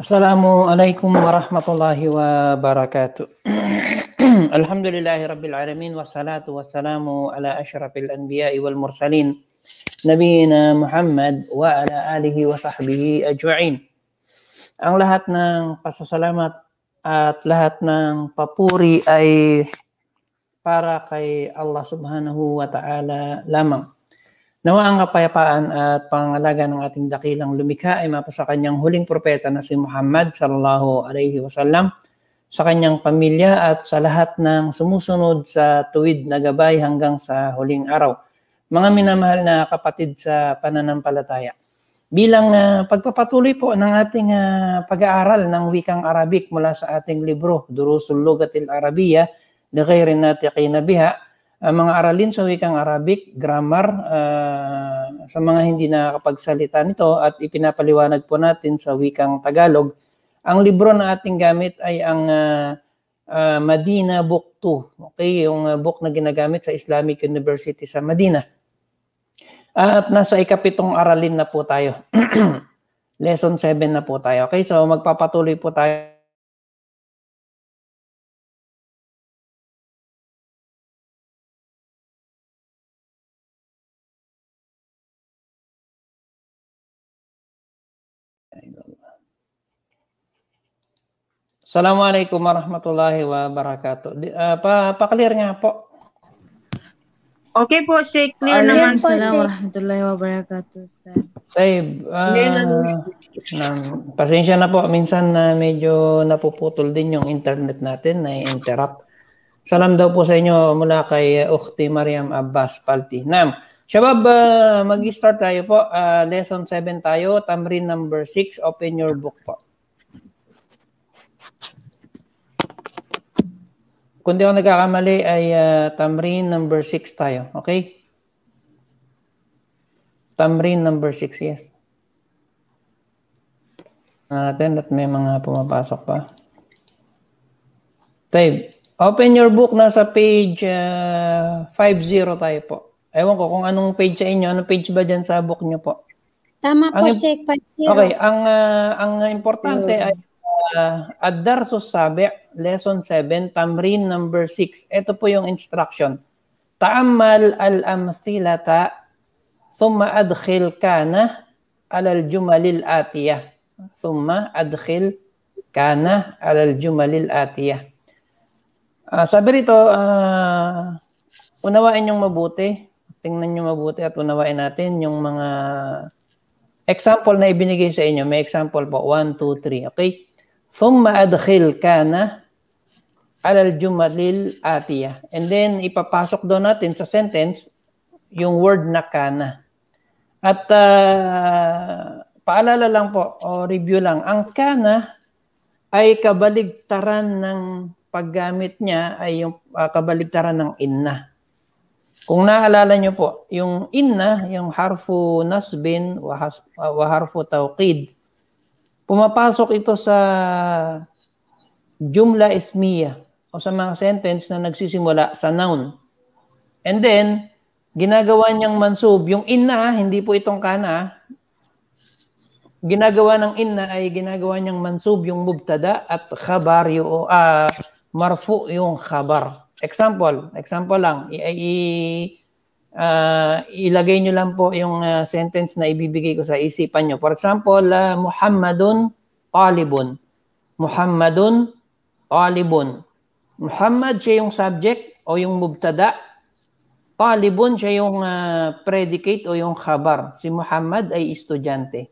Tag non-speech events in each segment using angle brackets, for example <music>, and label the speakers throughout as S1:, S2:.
S1: Assalamualaikum warahmatullahi wabarakatuh. <clears throat> Alhamdulillahi rabbil alamin wassalatu wassalamu ala asyrafil anbiya'i wal mursalin nabiyina Muhammad wa ala alihi wa sahbihi ajma'in. Ang lahat ng pasasalamat at lahat ng papuri ay para kay Allah Subhanahu wa taala lamang. Nawa ang kapayapaan at pangalaga ng ating dakilang lumikha ay mapasa kanyang huling propeta na si Muhammad sallallahu alaihi wasallam sa kanyang pamilya at sa lahat ng sumusunod sa tuwid na gabay hanggang sa huling araw. Mga minamahal na kapatid sa pananampalataya. Bilang uh, pagpapatuloy po ng ating uh, pag-aaral ng wikang Arabic mula sa ating libro Durusul Lugatil Arabiya, Lakairin Natiqina Biha, uh, mga aralin sa wikang Arabic, grammar, uh, sa mga hindi nakakapagsalita nito at ipinapaliwanag po natin sa wikang Tagalog. Ang libro na ating gamit ay ang uh, uh, Madina Book 2, okay? yung uh, book na ginagamit sa Islamic University sa Madina. at nasa ikapitong aralin na po tayo. <clears throat> Lesson 7 na po tayo. Okay, so magpapatuloy po tayo Assalamualaikum warahmatullahi wabarakatuh. Di, uh, pa, pa-clear nga po. Okay po, Sheikh. Clear Ayun naman. po, Sheikh.
S2: warahmatullahi wabarakatuh. sir.
S1: Tay, uh, ah, na, pasensya na po. Minsan na medyo napuputol din yung internet natin, na-interrupt. Salam daw po sa inyo mula kay uh, Ukti Mariam Abbas Palti. Nam, Shabab, uh, mag-start tayo po. Uh, lesson 7 tayo, Tamrin number 6, open your book po. kung di ako nagkakamali ay uh, Tamrin number 6 tayo. Okay? Tamrin number 6, yes. Na natin at may mga pumapasok pa. Tayo, open your book. Nasa page uh, ah, 50 tayo po. Ewan ko kung anong page sa inyo. Anong page ba dyan sa book nyo po? Tama ang, po, Sheikh. 50. Okay, ang, uh, ang importante ay uh, ah, Ad-Darsu Sabi, Lesson 7, Tamrin number 6. Ito po yung instruction. Ta'ammal al-amsilata thumma adkhil kana alal jumalil atiyah. Thumma adkhil kana alal jumalil atiyah. Ah, uh, sabi rito, uh, unawain yung mabuti. Tingnan nyo mabuti at unawain natin yung mga example na ibinigay sa inyo. May example po, 1, 2, 3. Okay? ثم adkhil kana alal jumalil atiya. And then ipapasok daw natin sa sentence yung word na kana. At uh, paalala lang po o review lang, ang kana ay kabaligtaran ng paggamit niya ay yung uh, kabaligtaran ng inna. Kung naalala niyo po, yung inna, yung harfu nasbin wa, has, uh, wa harfu tawqid Pumapasok ito sa jumla ismiya o sa mga sentence na nagsisimula sa noun. And then, ginagawa niyang mansub. Yung inna, hindi po itong kana. Ginagawa ng inna ay ginagawa niyang mansub yung mubtada at khabar yung, uh, ah, marfu yung khabar. Example, example lang. I, i, uh, ilagay nyo lang po yung uh, sentence na ibibigay ko sa isipan nyo. For example, uh, Muhammadun talibun. Muhammadun talibun. Muhammad siya yung subject o yung mubtada. Talibun siya yung uh, predicate o yung khabar. Si Muhammad ay estudyante.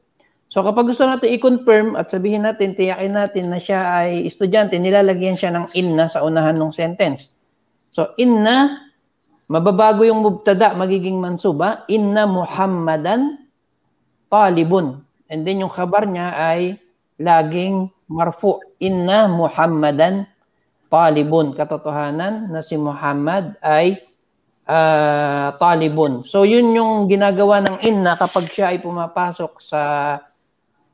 S1: So kapag gusto natin i-confirm at sabihin natin, tiyakin natin na siya ay estudyante, nilalagyan siya ng inna sa unahan ng sentence. So inna Mababago yung mubtada, magiging mansuba. Inna Muhammadan talibun. And then yung khabar niya ay laging marfu. Inna Muhammadan talibun. Katotohanan na si Muhammad ay uh, talibun. So yun yung ginagawa ng inna kapag siya ay pumapasok sa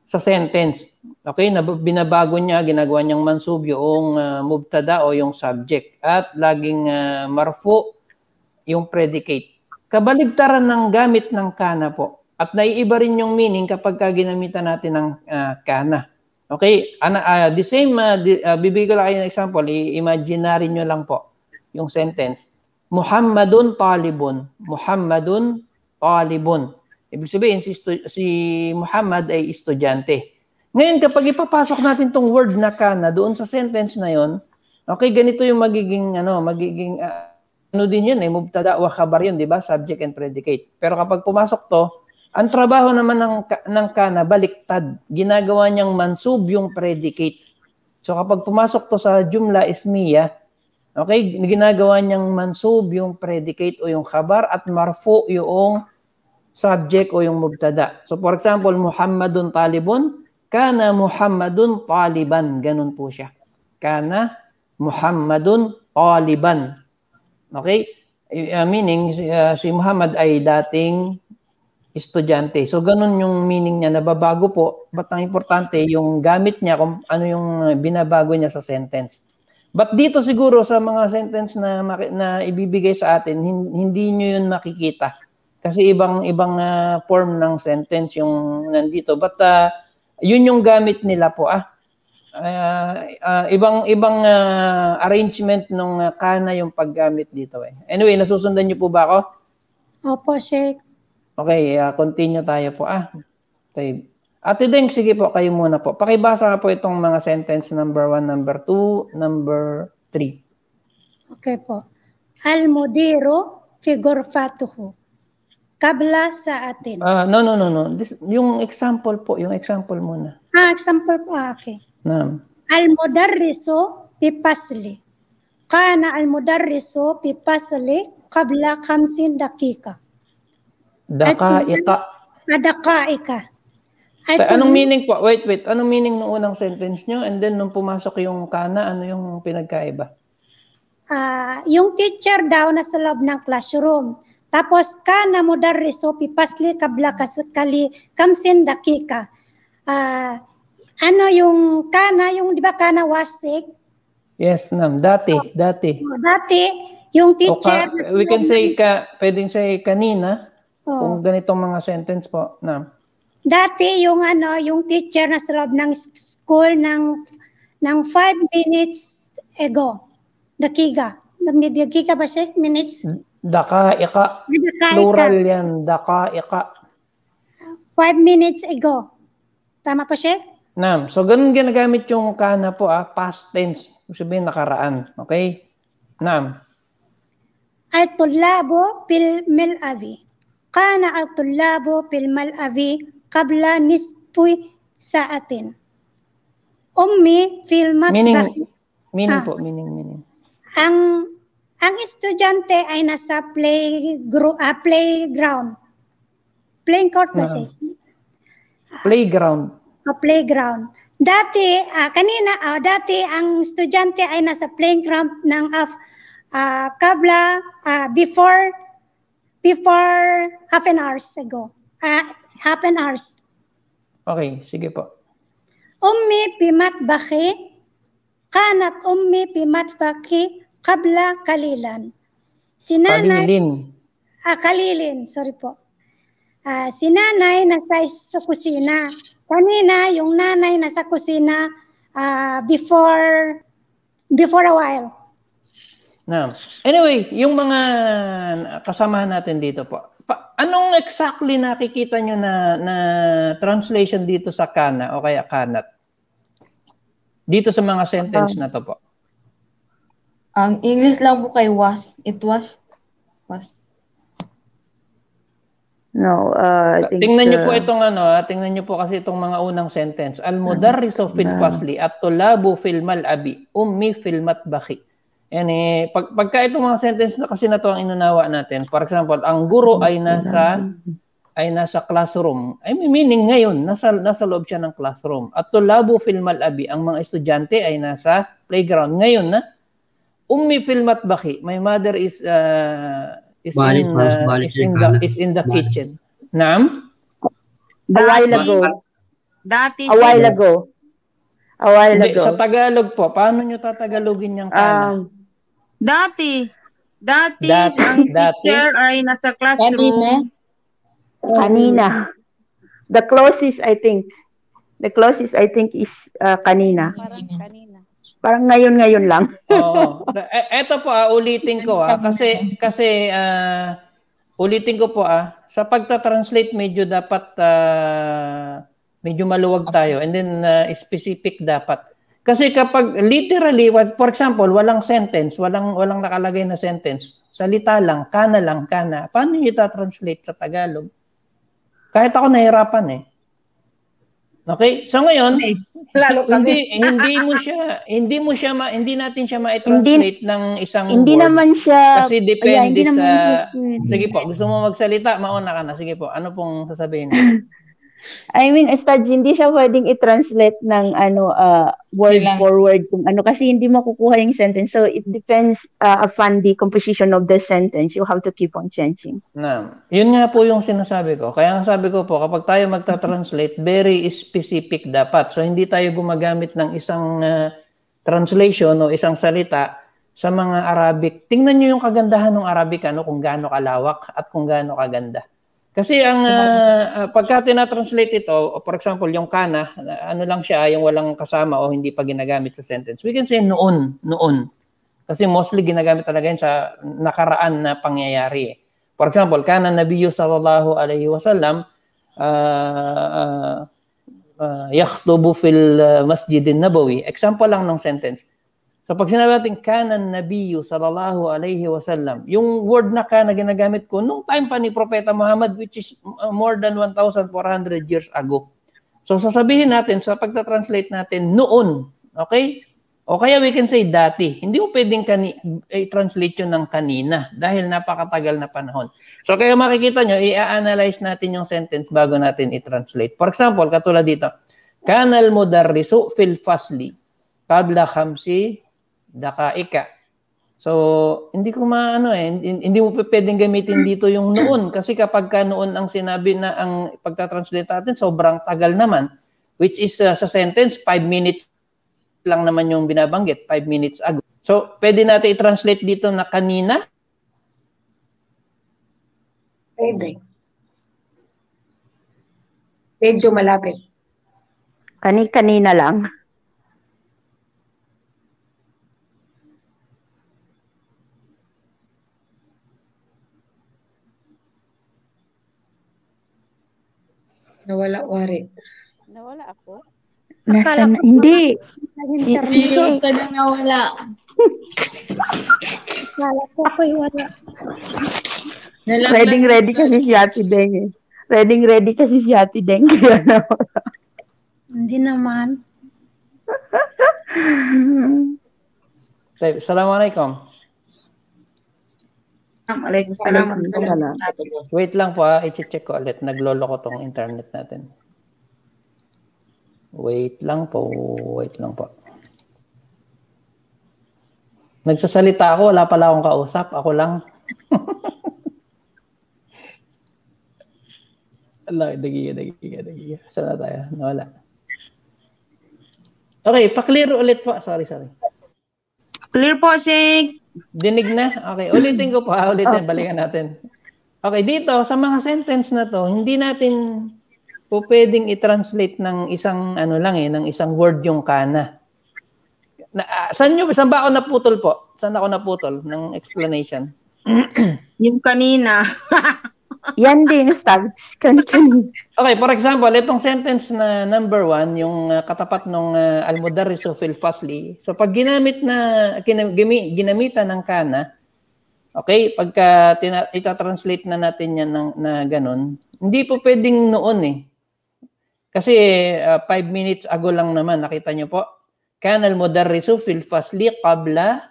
S1: sa sentence. Okay, binabago niya, ginagawa niyang mansub yung uh, mubtada o yung subject. At laging uh, marfu yung predicate. Kabaligtaran ng gamit ng kana po. At naiiba rin yung meaning kapag ka ginamitan natin ng uh, kana. Okay, Ana, uh, the same, uh, di, uh, bibigay ko lang kayo ng example, i-imaginary nyo lang po yung sentence. Muhammadun talibun. Muhammadun talibun. Ibig sabihin, si, si Muhammad ay estudyante. Ngayon, kapag ipapasok natin tong word na kana doon sa sentence na yon, okay, ganito yung magiging, ano, magiging uh, ano din yun eh, mubtada wa khabar yun, di ba? Subject and predicate. Pero kapag pumasok to, ang trabaho naman ng, ng kana, baliktad. Ginagawa niyang mansub yung predicate. So kapag pumasok to sa jumla ismiya, okay, ginagawa niyang mansub yung predicate o yung khabar at marfu yung subject o yung mubtada. So for example, Muhammadun talibun, kana Muhammadun taliban. Ganun po siya. Kana Muhammadun taliban. Okay? Uh, meaning, uh, si Muhammad ay dating estudyante. So, ganun yung meaning niya, na babago po. But ang importante, yung gamit niya, kung ano yung binabago niya sa sentence. But dito siguro sa mga sentence na, na ibibigay sa atin, hindi nyo yun makikita. Kasi ibang ibang uh, form ng sentence yung nandito. But uh, yun yung gamit nila po. Ah, uh, uh, ibang ibang uh, arrangement nung kana yung paggamit dito eh. Anyway, nasusundan niyo po ba ako? Opo, Sheikh. Okay, uh, continue tayo po. Ah, tayo. Ate Deng, sige po, kayo muna po. Pakibasa nga po itong mga sentence number 1, number 2, number 3.
S3: Okay po. al mudiro fi ghurfatuhu. Kabla sa atin.
S1: Ah, uh, no, no, no, no. This, yung example po, yung example muna. Ah,
S3: example po. okay. نعم المدرس بفصل كان المدرس بفصل قبل خمسين دقيقة
S1: دقائق دقائق At so, anong meaning po? Wait, wait. Anong meaning ng unang sentence nyo? And then, nung pumasok yung kana, ano yung pinagkaiba?
S3: Uh, yung teacher daw na sa loob ng classroom. Tapos, kana mudarriso pipasli kabla kali kamsin dakika. Uh, ano yung kana, yung di ba kana wasik?
S1: Yes, ma'am. Dati, oh, dati. Oh,
S3: dati, yung teacher. ka, we can say,
S1: ka, pwedeng say kanina, oh. kung ganitong mga sentence po, ma'am.
S3: Dati, yung ano, yung teacher na sa loob ng school ng ng 5 minutes ago. Dakiga. Dakiga ba siya? Minutes?
S1: Daka, ika. Daka, Plural yan.
S3: Daka, ika. 5 minutes ago. Tama pa siya?
S1: Nam. So, ganun ginagamit yung kana po, ah, past tense. Sabihin, nakaraan. Okay? Nam.
S3: الطلاب في الملعب كان الطلاب في الملعب قبل نصف ساعة أمي في المطبخ meaning,
S1: meaning ah. po, meaning, meaning.
S3: Ang ang estudyante ay nasa play gro, uh, ah, playground. Playing court ba ah. siya?
S1: Playground
S3: o playground. Dati, uh, kanina, uh, dati ang estudyante ay nasa playground ng uh, Kabla uh, before before half an hours ago. Uh, half an hours.
S1: Okay, sige po.
S3: Ummi pimat baki, kanat ummi pimat baki, kabla kalilan. Si nanay, kalilin. Ah, kalilin, sorry po. Uh, si nanay nasa kusina. Kanina, yung nanay nasa kusina uh, before before a while.
S1: Now, anyway, yung mga kasamahan natin dito po, pa, anong exactly nakikita nyo na, na translation dito sa kana o kaya kanat? Dito sa mga sentence ah. na to po. Ang
S2: English lang po kay was. It was. Was.
S1: No, uh, I think, Tingnan niyo po uh, itong ano, ah, tingnan niyo po kasi itong mga unang sentence. Al-mudarrisu mm-hmm. fil fasli at tulabu fil malabi ummi fil matbaki. Yan eh, pag, pagka itong mga sentence na kasi na to ang inunawa natin. For example, ang guro mm-hmm. ay nasa ay nasa classroom. I mean, meaning ngayon, nasa, nasa loob siya ng classroom. At tulabu fil malabi, ang mga estudyante ay nasa playground. Ngayon na, ummi fil matbaki. My mother is uh, is balik, in, uh, balik is, in the, is in the balik. kitchen. Nam? A while ago. Dati A while ago. A while ago. Sa Tagalog po, paano nyo tatagalogin yung ah. kana? Um, dati. Dati, dati ang dati. teacher ay nasa classroom. Kanina.
S4: Kanina. The closest, I think. The closest, I think, is uh, kanina. Parang kanina parang ngayon-ngayon lang. <laughs> Oo.
S1: Ito e, po, ah, ulitin ko ah, kasi kasi ah, ulitin ko po ah, sa pagta-translate medyo dapat ah, medyo maluwag tayo and then ah, specific dapat. Kasi kapag literally, what- for example, walang sentence, walang walang nakalagay na sentence, salita lang, kana lang, kana. Paano niyo ita-translate sa Tagalog? Kahit ako nahirapan eh. Okay? So ngayon, okay. Lalo kami. hindi mo siya hindi mo siya ma, hindi natin siya ma-translate hindi, ng isang Hindi word. naman siya kasi depende yeah, sa siya, Sige po, gusto mo magsalita, mauna ka na. Sige po. Ano pong sasabihin <laughs>
S4: I mean, studs, hindi siya pwedeng i-translate ng ano, uh, word yeah. for word kung ano kasi hindi makukuha yung sentence. So, it depends uh, upon the composition of the sentence. You have to keep on changing.
S1: Na, yun nga po yung sinasabi ko. Kaya ang sabi ko po, kapag tayo magta-translate, very specific dapat. So, hindi tayo gumagamit ng isang uh, translation o isang salita sa mga Arabic. Tingnan nyo yung kagandahan ng Arabic, ano, kung gaano kalawak at kung gaano kaganda. Kasi ang uh, pagka tinatranslate ito, for example, yung kana, ano lang siya, yung walang kasama o hindi pa ginagamit sa sentence. We can say noon, noon. Kasi mostly ginagamit talaga yun sa nakaraan na pangyayari. Eh. For example, kana Nabiyyu sallallahu alaihi wasallam uh, ah, uh, uh, yakhtubu fil masjidin nabawi. Example lang ng sentence. So pag sinabi natin kanan nabiyo sallallahu alayhi wa sallam, yung word na ka ginagamit ko nung time pa ni Propeta Muhammad which is uh, more than 1,400 years ago. So sasabihin natin, sa so pagta-translate natin, noon. Okay? O kaya we can say dati. Hindi mo pwedeng kani- i-translate yun ng kanina dahil napakatagal na panahon. So kaya makikita nyo, i-analyze natin yung sentence bago natin i-translate. For example, katulad dito, Kanal mudarrisu fil fasli qabla khamsi dakaika. So, hindi ko maano eh, hindi mo pwedeng gamitin dito yung noon kasi kapag ka noon ang sinabi na ang pagta-translate natin, sobrang tagal naman which is uh, sa sentence 5 minutes lang naman yung binabanggit, 5 minutes ago. So, pwede natin i-translate dito na kanina? Pwede. Medyo malapit.
S5: Kani-kanina
S4: lang. Nawala, wari.
S5: Nawala ako?
S4: Nasa na, hindi.
S3: Hindi, Rosa na nawala. Wala ko ko'y wala.
S4: Ready, ready kasi si Ate Deng eh. Ready, ready kasi si Ate Deng.
S3: <laughs>
S1: hindi naman. Assalamualaikum.
S4: Waalaikumsalam.
S1: Wait lang po ah. i-check ko ulit. Naglolo ko tong internet natin. Wait lang po, wait lang po. Nagsasalita ako, wala pala akong kausap. Ako lang. <laughs> Ala, dagiga, dagiga, dagiga. Saan na tayo? Nawala. Okay, pa-clear ulit po. Sorry, sorry. Clear po, Sheikh. Dinig na? Okay, ulitin ko pa. Ah, ulitin, okay. balikan natin. Okay, dito sa mga sentence na to, hindi natin po pwedeng i-translate ng isang ano lang eh, ng isang word yung kana. Na, uh, saan nyo, saan ba ako naputol po? Saan ako naputol ng explanation? <clears throat> yung kanina. <laughs> Yan din, stabs. Kani-kani. Okay, for example, itong sentence na number one, yung uh, katapat ng uh, Almodarri so Phil Fasli. So pag ginamit na, ginami, ginamitan ng kana, okay, pagka tina, itatranslate na natin yan ng, na ganun, hindi po pwedeng noon eh. Kasi uh, five minutes ago lang naman, nakita nyo po. Kan al-mudarrisu fil fasli qabla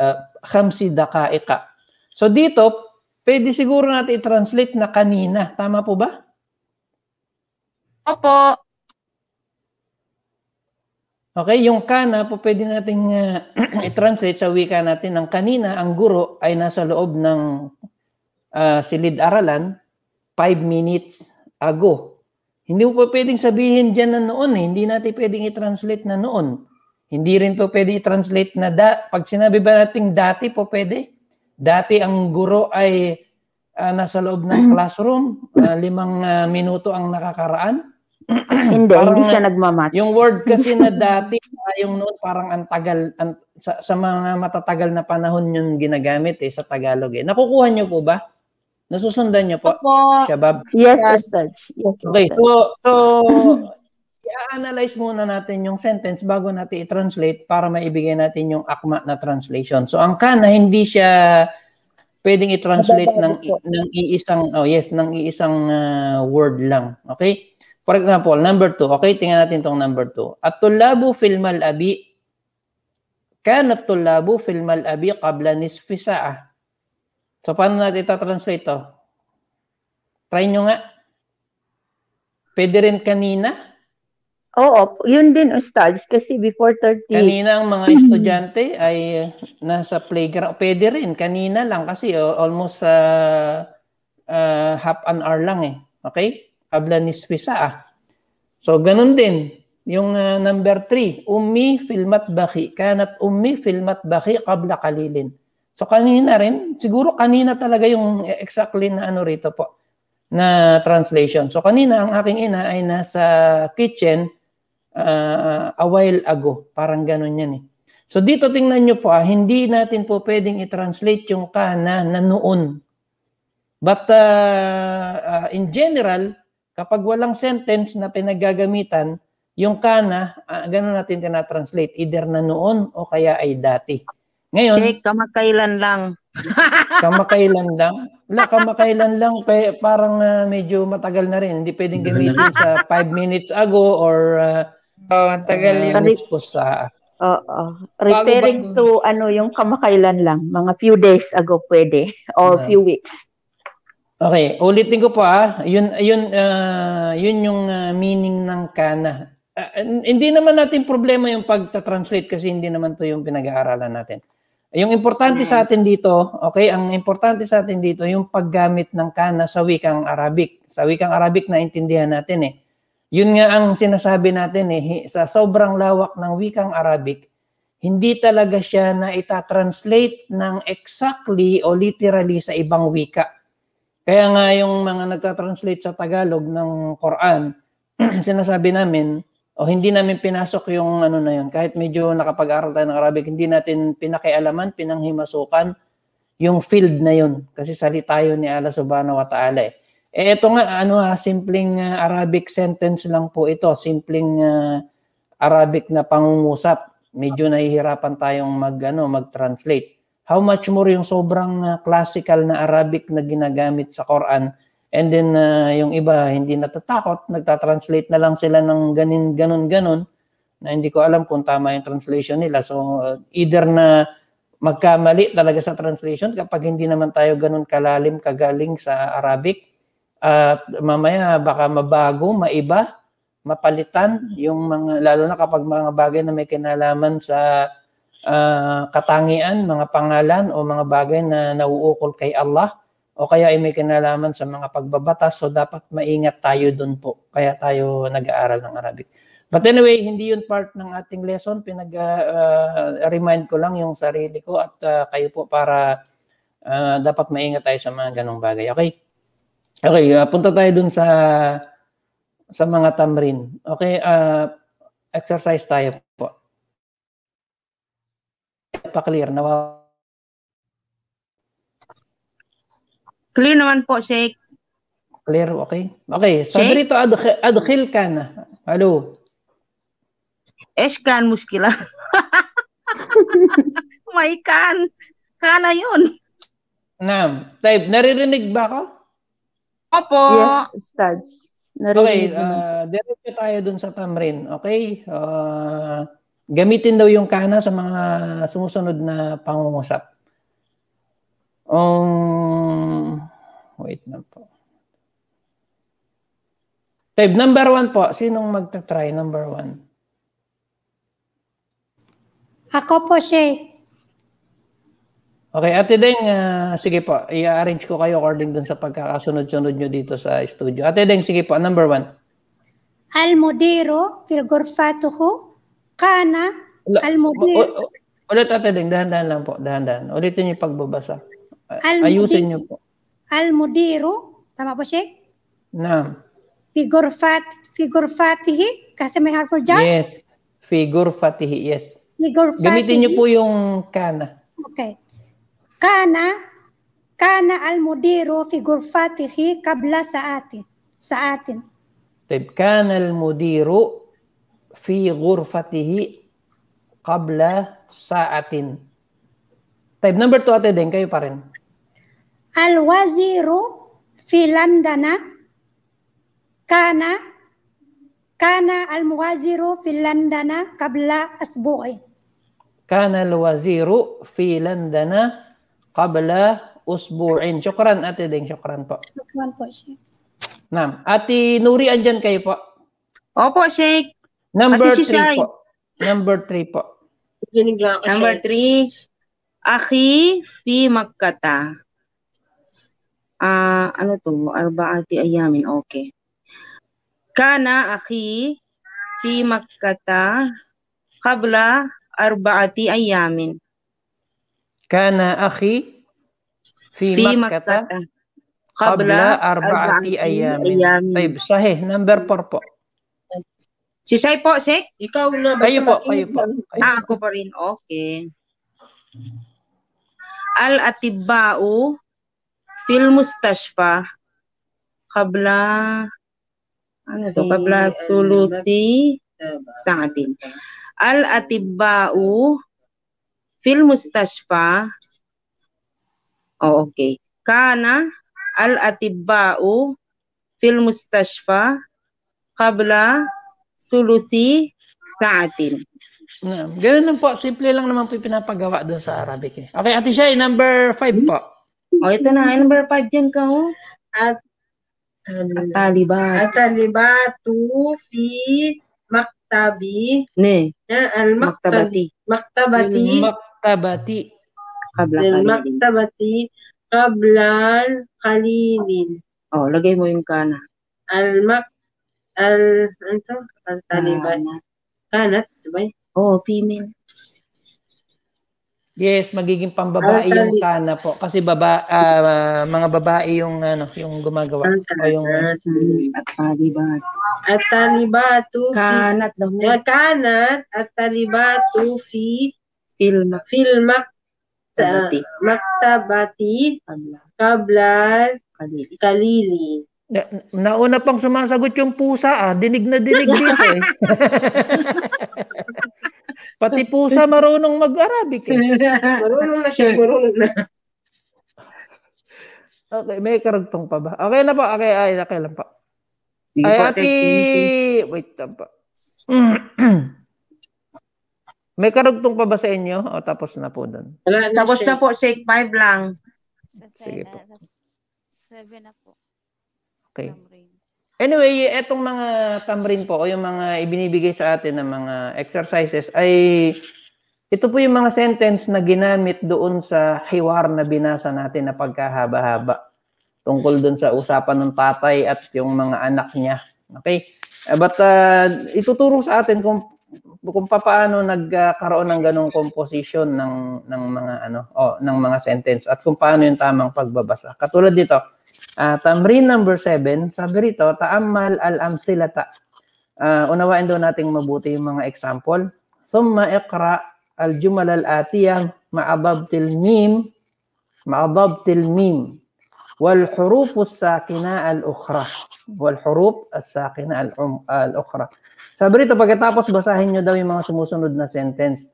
S1: uh, khamsi dakaika. So dito, Pwede siguro natin i-translate na kanina. Tama po ba? Opo. Okay, yung kana po pwede nating uh, <clears throat> i-translate sa wika natin ng kanina, ang guro ay nasa loob ng uh, ah, silid-aralan 5 minutes ago. Hindi po pwedeng sabihin dyan na noon eh. Hindi natin pwedeng i-translate na noon. Hindi rin po pwede i-translate na da- pag sinabi ba nating dati po pwede? Dati ang guro ay uh, nasa loob ng mm. classroom, uh, limang uh, minuto ang nakakaraan. <clears throat> hindi, parang, hindi siya nagmamatch. Yung word kasi na <laughs> dati, uh, yung noon parang ang tagal, ang, sa, sa mga matatagal na panahon yung ginagamit eh, sa Tagalog eh. Nakukuha niyo po ba? Nasusundan niyo po? Opo. Shabab? Yes, Ustad. Yes, yes, okay, so, so i-analyze muna natin yung sentence bago natin i-translate para maibigay natin yung akma na translation. So ang kan na hindi siya pwedeng i-translate ng ng iisang oh yes, ng iisang uh, word lang. Okay? For example, number 2. Okay, tingnan natin tong number 2. At-tulabu fil mal-abi. Kanat tulabu fil mal-abi qabla nisfi So paano natin ita-translate to? Try nyo nga. Pwede rin kanina. Oo, yun
S4: din studs kasi before 30. Kanina ang mga <clears throat> estudyante
S1: ay uh, nasa playground. Pwede rin, kanina lang kasi oh, almost uh, uh, half an hour lang eh. Okay? Habla ni Swisa ah. So ganun din. Yung uh, number three, ummi filmat baki. Kanat ummi filmat baki kabla kalilin. So kanina rin, siguro kanina talaga yung exactly na ano rito po na translation. So kanina ang aking ina ay nasa kitchen uh, a while ago. Parang ganun yan eh. So dito tingnan nyo po, ah, hindi natin po pwedeng i-translate yung kana na noon. But uh, uh, in general, kapag walang sentence na pinagagamitan, yung kana, uh, ah, ganun natin tinatranslate, either na noon o kaya ay dati. Ngayon, Check, kamakailan lang. <laughs> kamakailan lang? La, kamakailan lang, pe, parang uh, medyo matagal na rin. Hindi pwedeng gamitin sa 5 minutes ago or uh, Oh, ang tagal uh, yun. po sa...
S4: Oo. Uh, referring bago, to ano yung kamakailan lang, mga few days ago pwede or uh, few weeks.
S1: Okay, ulitin ko po ah. Yun yun uh, yun yung uh, meaning ng kana. Uh, hindi naman natin problema yung pagta-translate kasi hindi naman 'to yung pinag-aaralan natin. Yung importante nice. sa atin dito, okay, ang importante sa atin dito yung paggamit ng kana sa wikang Arabic. Sa wikang Arabic na intindihan natin eh. Yun nga ang sinasabi natin eh, sa sobrang lawak ng wikang Arabic, hindi talaga siya na itatranslate ng exactly o literally sa ibang wika. Kaya nga yung mga nagtatranslate sa Tagalog ng Quran, <clears throat> sinasabi namin, o hindi namin pinasok yung ano na yun, kahit medyo nakapag-aral tayo ng Arabic, hindi natin pinakialaman, pinanghimasukan yung field na yun. Kasi salita yun ni Allah subhanahu wa ta'ala eh. Eh, ito nga, ano ha, ah, simpleng uh, Arabic sentence lang po ito. Simpleng uh, Arabic na pangungusap. Medyo nahihirapan tayong mag, ano, mag-translate. How much more yung sobrang uh, classical na Arabic na ginagamit sa Quran and then uh, yung iba hindi natatakot, nagtatranslate na lang sila ng ganin, ganun, ganun na hindi ko alam kung tama yung translation nila. So, uh, either na magkamali talaga sa translation kapag hindi naman tayo ganun kalalim kagaling sa Arabic uh, mamaya baka mabago, maiba, mapalitan yung mga lalo na kapag mga bagay na may kinalaman sa uh, katangian, mga pangalan o mga bagay na nauukol kay Allah o kaya ay may kinalaman sa mga pagbabatas so dapat maingat tayo doon po. Kaya tayo nag-aaral ng Arabic. But anyway, hindi yun part ng ating lesson. Pinag-remind ah, uh, ko lang yung sarili ko at uh, kayo po para uh, dapat maingat tayo sa mga ganong bagay. Okay? Okay, uh, punta tayo dun sa sa mga tamrin. Okay, uh, exercise tayo po. Pa-clear na
S4: Clear naman po, Sheikh.
S1: Clear, okay. Okay, sa Sheikh? dito adkhil, adkhil ka na. Hello. Eskan muskila. <laughs> May kan. Kana yun. Nam, type, naririnig ba ako? Opo. Yes, studs. Narinig okay, uh, diretso tayo dun sa tamrin. Okay? Uh, gamitin daw yung kana sa mga sumusunod na pangungusap. Um, wait na po. Tab, number one po. Sinong magta-try number one? Ako po, Shay. Okay, Ate Deng, uh, sige po, i-arrange ko kayo according dun sa pagkakasunod-sunod nyo dito sa studio. Ate Deng, sige po, number one.
S3: Almodero, filgorfatuhu,
S1: kana, almodero. Ulit Ate Deng, dahan-dahan lang po, dahan-dahan. Ulitin yung pagbabasa. Ayusin nyo po.
S3: Almodero, tama po siya? Naam. Figurfat, figurfatihi, kasi may harf for jar? Yes,
S1: figurfatihi, yes.
S3: Figurfatihi. Gamitin nyo po yung kana. Okay. كان كان المدير في غرفته قبل ساعات ساعات
S1: طيب كان المدير في غرفته قبل ساعة طيب نمبر 2 Ate Deng, kayo
S3: الوزير في لندن كان كان الوزير في لندن قبل أسبوع
S1: كان الوزير في لندن qabla usbu'in. Shukran, Ate Ding, Shukran po.
S3: Shukran po, Sheikh.
S1: Nam, Ate Nuri, andyan kayo po. Opo, Sheikh. Number 3 po. Number 3 po. Number 3. Aki
S4: fi Makkata. Ah, uh, ano to? Arbaati ayamin. Okay. Kana aki fi Makkata qabla arbaati ayamin. Kana
S1: akhi fi, fi Makkah
S4: qabla arba'ati
S1: ayamin. Baik, sahih number porpo. Si saya po, Sek? Ikaw
S4: na ayo Kayo po, kayo po. ah, pa rin. Okay. Al-atiba'u fil mustashfa qabla ano to? Qabla sulusi eh, sa'atin. Al-atiba'u fil mustashfa oh, okay kana al atibba'u
S1: fil mustashfa qabla sulusi sa'atin. Ganun po. Simple lang naman po pinapagawa doon sa Arabic. Eh. Okay, ati Shay, number 5 po. O, oh, ito na. Number 5 dyan ka, oh. At
S4: At-talibat. At-talibatu fi maktabi. Ne. Na al-maktabati. Maktabati. Mm, Mak
S1: Kabati.
S4: Kabla kalilin. Maktabati. Kablal kalilin. Oh, lagay mo yung kana. Al mak al ano to? Al taliban. Kanat, sabay? Oh, female.
S1: Yes, magiging pambabae yung kana po kasi baba uh, mga babae yung ano, yung gumagawa o yung ah, hmm. at
S4: talibat. At
S1: talibatu kanat daw.
S4: Kanat at talibatu fi filma filma maktabati maktabati kablal kalili, kalili. Na,
S1: nauna pang sumasagot yung pusa ah. Dinig na dinig <laughs> dito eh. <laughs> Pati pusa marunong mag-Arabic eh. marunong na siya, marunong na. Okay, may karagtong pa ba? Okay na po, okay, ay, okay lang po. Ay, ati, wait lang <clears throat> May karugtong pa ba sa inyo? O tapos na po doon? Tapos na po, Shake 5 lang. Sige po.
S4: 7 eh, na po.
S1: Okay. Anyway, etong mga tamrin po o yung mga ibinibigay sa atin ng mga exercises ay ito po yung mga sentence na ginamit doon sa hiwar na binasa natin na pagkahaba-haba tungkol doon sa usapan ng tatay at yung mga anak niya. Okay? Eh, but uh, ituturo sa atin kung kung paano nagkaroon ng ganong composition ng ng mga ano oh ng mga sentence at kung paano yung tamang pagbabasa. Katulad dito, uh, tamrin number 7, sabi rito, ta'ammal al-amsilata. Uh, unawain daw nating mabuti yung mga example. Thumma iqra al-jumal al-atiyah ma'abab til mim ma'abab til mim wal huruf as-sakina al-ukhra wal huruf as-sakina al-ukhra. al ukhra sabi rito, pagkatapos basahin nyo daw yung mga sumusunod na sentence.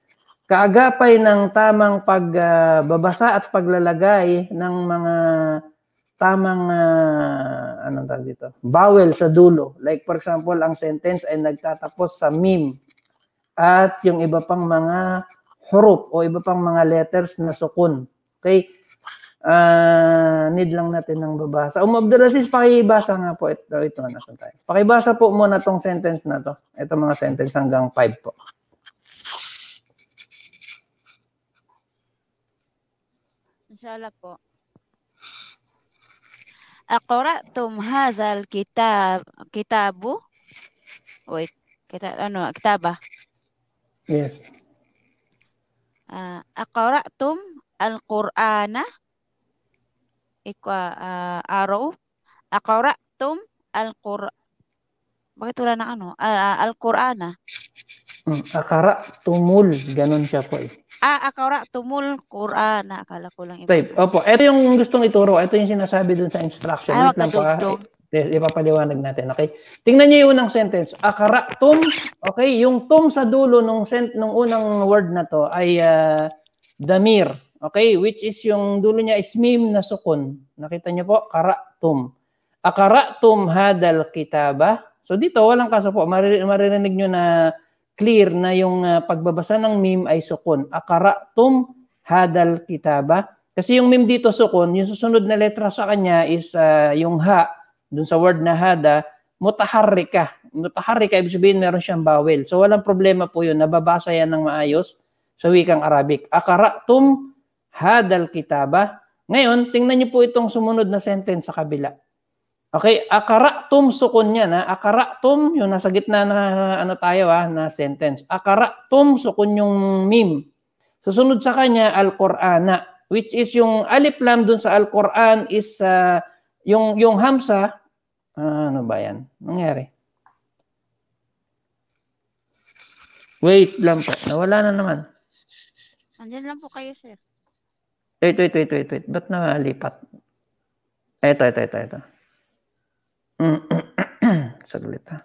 S1: Kaagapay ng tamang pagbabasa uh, at paglalagay ng mga tamang uh, anong tawag dito? Vowel sa dulo. Like for example, ang sentence ay nagtatapos sa mim at yung iba pang mga huruf o iba pang mga letters na sukun. Okay? uh, need lang natin ng babasa. Um, Abdulaziz, pakibasa nga po. Ito, ito na tayo. Pakibasa po muna tong sentence na to. Ito mga sentence hanggang 5 po.
S5: Inshallah po. Aqra'tum hadzal kitab kitabu? Wait, kita ano, kitaba? Yes. Uh, aqra'tum al-Qur'ana? ikwa, uh, araw. Aqra'tum al-Qur'an. Bakit wala na ano? Uh, al-Qur'ana.
S1: Hmm, akara tumul, ganun siya po eh.
S5: Ah, akara tumul Qur'ana, akala ko lang. Iba.
S1: Type. Opo, ito yung gustong ituro, ito yung sinasabi dun sa instruction. Ay, Wait lang pa. Ipapaliwanag natin, okay? Tingnan niyo yung unang sentence. Akara tum, okay? Yung tum sa dulo nung sent nung unang word na to ay uh, damir. Okay, which is yung dulo niya is mim na sukun. Nakita niyo po, karatum. Akaratum hadal kitaba. So dito, walang kaso po. Maririnig niyo na clear na yung uh, pagbabasa ng mim ay sukun. Akaratum hadal kitaba. Kasi yung mim dito sukun, yung susunod na letra sa kanya is uh, yung ha, dun sa word na hada, mutaharrika. Mutaharrika, ibig sabihin meron siyang bawel. So walang problema po yun. Nababasa yan ng maayos sa wikang Arabic. Akaratum hadal kitaba. Ngayon, tingnan niyo po itong sumunod na sentence sa kabila. Okay, akaratum sukun yan. Ha? Akaratum, yung nasa gitna na ano tayo ha, ah, na sentence. Akaratum sukun yung mim. Susunod sa kanya, al-Qur'ana, which is yung alif lam dun sa al-Qur'an is uh, yung, yung hamsa. Ah, ano ba yan? Nangyari? Wait lang po. Nawala na naman.
S5: Andiyan lang po kayo, sir.
S1: Wait, wait, wait, wait, wait. Ba't nalipat? Ito, ito, ito, ito. Mm, <clears throat> saglit ha.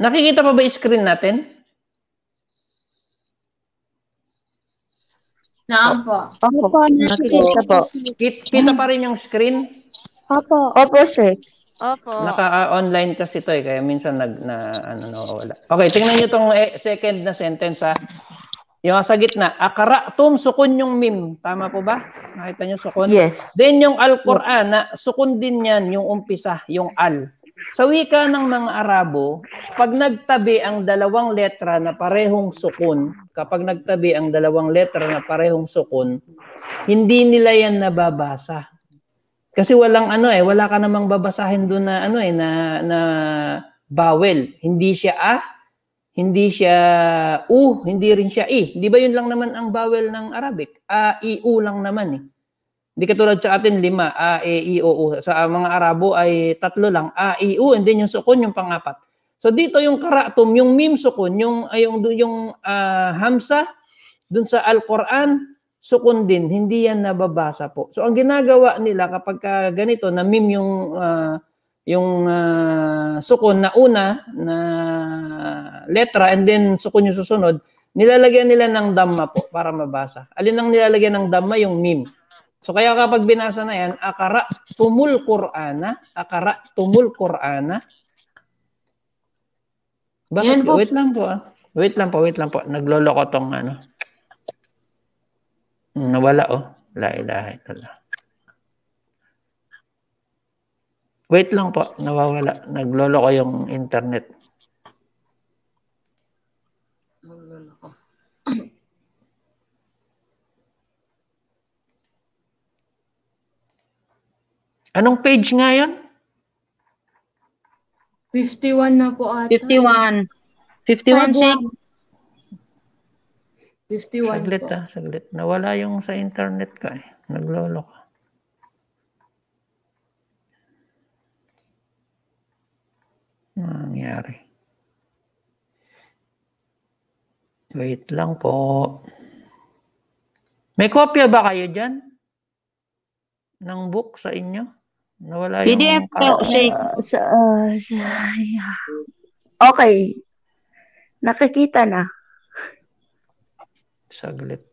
S1: Nakikita pa ba yung screen natin?
S4: Naan po.
S1: Opo, nakikita po.
S4: kita pa rin yung screen? Opo. Opo, sir. Opo.
S1: Naka-online kasi ito eh, kaya minsan nag, na, ano, nawawala. Okay, tingnan nyo tong eh, second na sentence ha. Yung sa gitna, akaratum sukun yung mim. Tama po ba? Nakita nyo sukun? Yes. Then yung Al-Quran, na sukun din yan, yung umpisa, yung al. Sa wika ng mga Arabo, pag nagtabi ang dalawang letra na parehong sukun, kapag nagtabi ang dalawang letra na parehong sukun, hindi nila yan nababasa. Kasi walang ano eh, wala ka namang babasahin doon na ano eh, na, na bawel. Hindi siya ah, hindi siya U, hindi rin siya I. Di ba yun lang naman ang vowel ng Arabic? A, I, U lang naman eh. Hindi katulad sa atin, lima. A, E, I, O, U. Sa mga Arabo ay tatlo lang. A, I, U, and then yung sukun, yung pangapat. So dito yung karatum, yung mim sukun, yung, yung, yung uh, hamsa, dun sa Al-Quran, sukun din, hindi yan nababasa po. So ang ginagawa nila kapag ka ganito, na mim yung uh, yung uh, sukon na una na letra and then sukon yung susunod, nilalagyan nila ng damma po para mabasa. Alin ang nilalagyan ng damma? Yung mim. So kaya kapag binasa na yan, akara tumul Qur'ana, akara tumul Qur'ana. Bakit? po. Wait lang po ah. Wait lang po, wait lang po. Nagloloko tong ano. Nawala oh. La ilaha illallah. Wait lang po, nawawala. Naglolo ko yung internet. <clears throat> Anong page
S4: nga yun? 51 na po ata. 51. 51, Jake.
S1: 51 saglit po. ah, saglit. Nawala yung sa internet ko eh. Naglolo ko. nangyari? Wait lang po. May kopya ba kayo dyan? Ng book sa inyo? Nawala yung... PDF po, uh, Okay.
S5: Nakikita na.
S1: Saglit.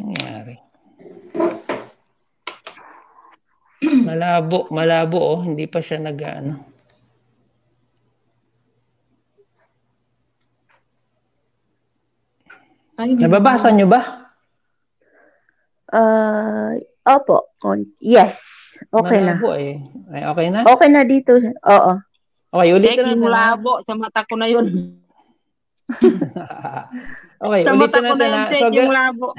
S1: Nangyari. malabo, malabo oh, hindi pa siya nag-ano. Ay, Nababasa niyo ba? Uh, opo.
S4: Yes. Okay malabo na. Eh. Ay, okay na? Okay na dito. Oo.
S1: Okay, ulit na. Malabo. Sa mata ko na yun. <laughs> <laughs> okay, sa ulit na. Ko na, na yun, check, so, yung labo. <laughs>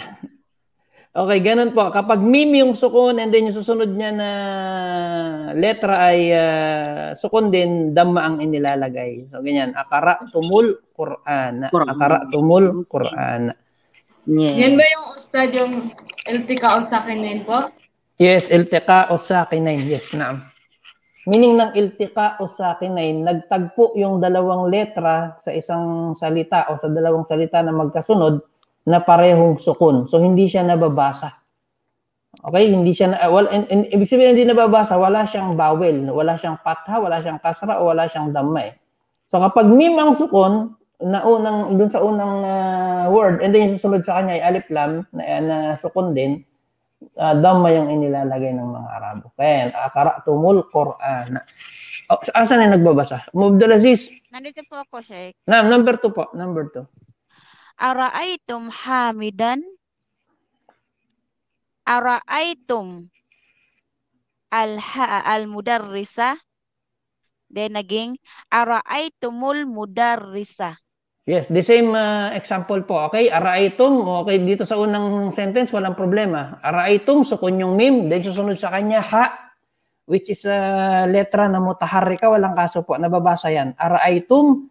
S1: Okay, ganun po. Kapag meme yung sukun and then yung susunod niya na letra ay uh, ah, sukun din, damma ang inilalagay. So, ganyan. Akara tumul Quran. Akara tumul Quran. Yes. Yan ba yung ustad yung iltika o sakinain po? Yes, iltika o sakinain. Yes, naam. Meaning ng iltika o sakinain, nagtagpo yung dalawang letra sa isang salita o sa dalawang salita na magkasunod na parehong sukun. So hindi siya nababasa. Okay, hindi siya uh, eh, well, in, in, ibig sabihin hindi nababasa, wala siyang bawel, wala siyang patha, wala siyang kasra, o wala siyang damay. Eh. So kapag mim ang sukun, na unang dun sa unang uh, word and then yung susunod sa kanya ay alif lam na, eh, na sukun din, uh, ah, dhamma yung inilalagay ng mga Arabo. Kaya, akaratumul Qur'an. Oh, asan na nagbabasa? Mabdulaziz?
S5: Nandito po ako, Sheikh.
S1: Nam, number 2 po. Number 2.
S5: Araaitum hamidan. Araaitum al-ha al-mudarrisa. Then naging araaitumul mudarrisa.
S1: Yes, the same uh, example po. Okay, araaitum. Okay, dito sa unang sentence, walang problema. Araaitum, sukun yung mim. Then susunod sa kanya, ha which is a uh, letra na mutaharika, walang kaso po. Nababasa yan. Araaitum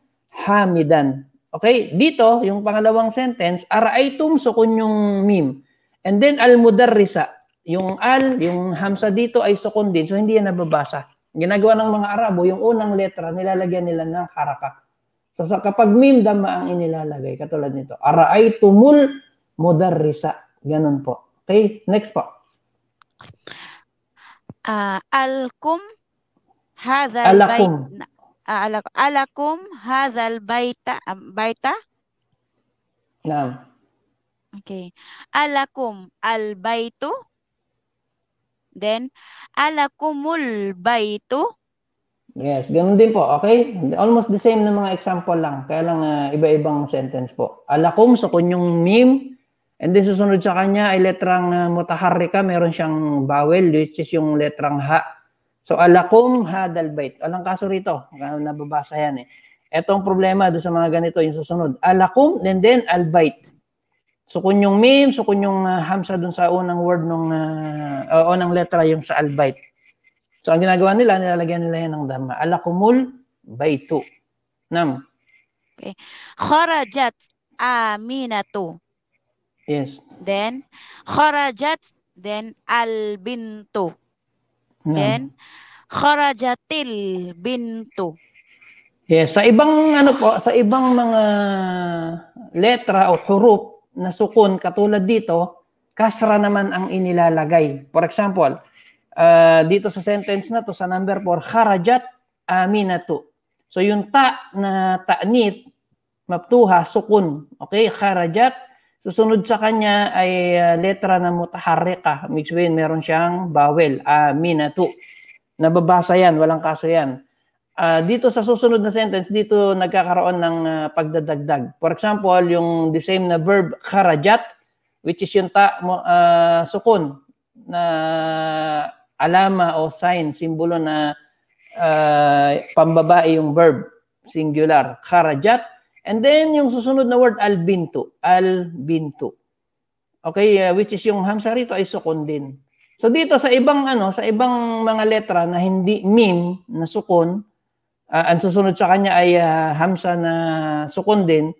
S1: hamidan. Okay, dito, yung pangalawang sentence, araaytum sukun yung mim. And then al-mudarrisa. Yung al, yung hamsa dito ay sukun din. So, hindi yan nababasa. Ginagawa ng mga Arabo, yung unang letra, nilalagyan nila ng haraka. So, sa kapag mim, dama ang inilalagay. Katulad nito, araaytumul mudarrisa. Ganun po. Okay, next po.
S5: Uh, alkum hadha al-bayt alak alakum hadal baita um, baita Naam. Okay. Alakum al then alakumul baitu
S1: Yes, ganun din po. Okay? Almost the same ng mga example lang. Kaya lang uh, iba-ibang sentence po. Alakum, so kun yung mim, and then susunod sa kanya ay letrang uh, mutaharrika, meron siyang vowel, which is yung letrang ha. So alakum hadal bait. Alang kaso rito, nababasa yan eh. Etong problema do sa mga ganito, yung susunod. Alakum then then al bait. So kun yung mim, so kun yung uh, hamsa dun sa unang word nung uh, uh, unang letra yung sa al bait. So ang ginagawa nila, nilalagyan nila yan ng dhamma. Alakumul baitu. Nam. Okay.
S5: Kharajat aminatu. Yes. Then, kharajat, then albintu. Hmm. Then, kharajatil bintu.
S1: Yes, sa ibang ano po, sa ibang mga letra o huruf na sukun katulad dito, kasra naman ang inilalagay. For example, uh, dito sa sentence na to sa number 4, kharajat aminatu. So yung ta na ta'nit, mabtuha, sukun. Okay, kharajat Susunod sa kanya ay uh, letra na mutaharika. Ibig sabihin, meron siyang bawel. Aminatu. Nababasa yan, walang kaso yan. Uh, dito sa susunod na sentence, dito nagkakaroon ng uh, pagdadagdag. For example, yung the same na verb kharajat, which is yung ta, uh, sukun, na alama o sign, simbolo na uh, pambabae yung verb, singular. Kharajat, And then, yung susunod na word, albinto, albinto. Okay, uh, which is yung hamsa rito ay sukun din. So dito sa ibang ano, sa ibang mga letra na hindi mim na sukun, uh, ang susunod sa kanya ay uh, hamsa na sukun din.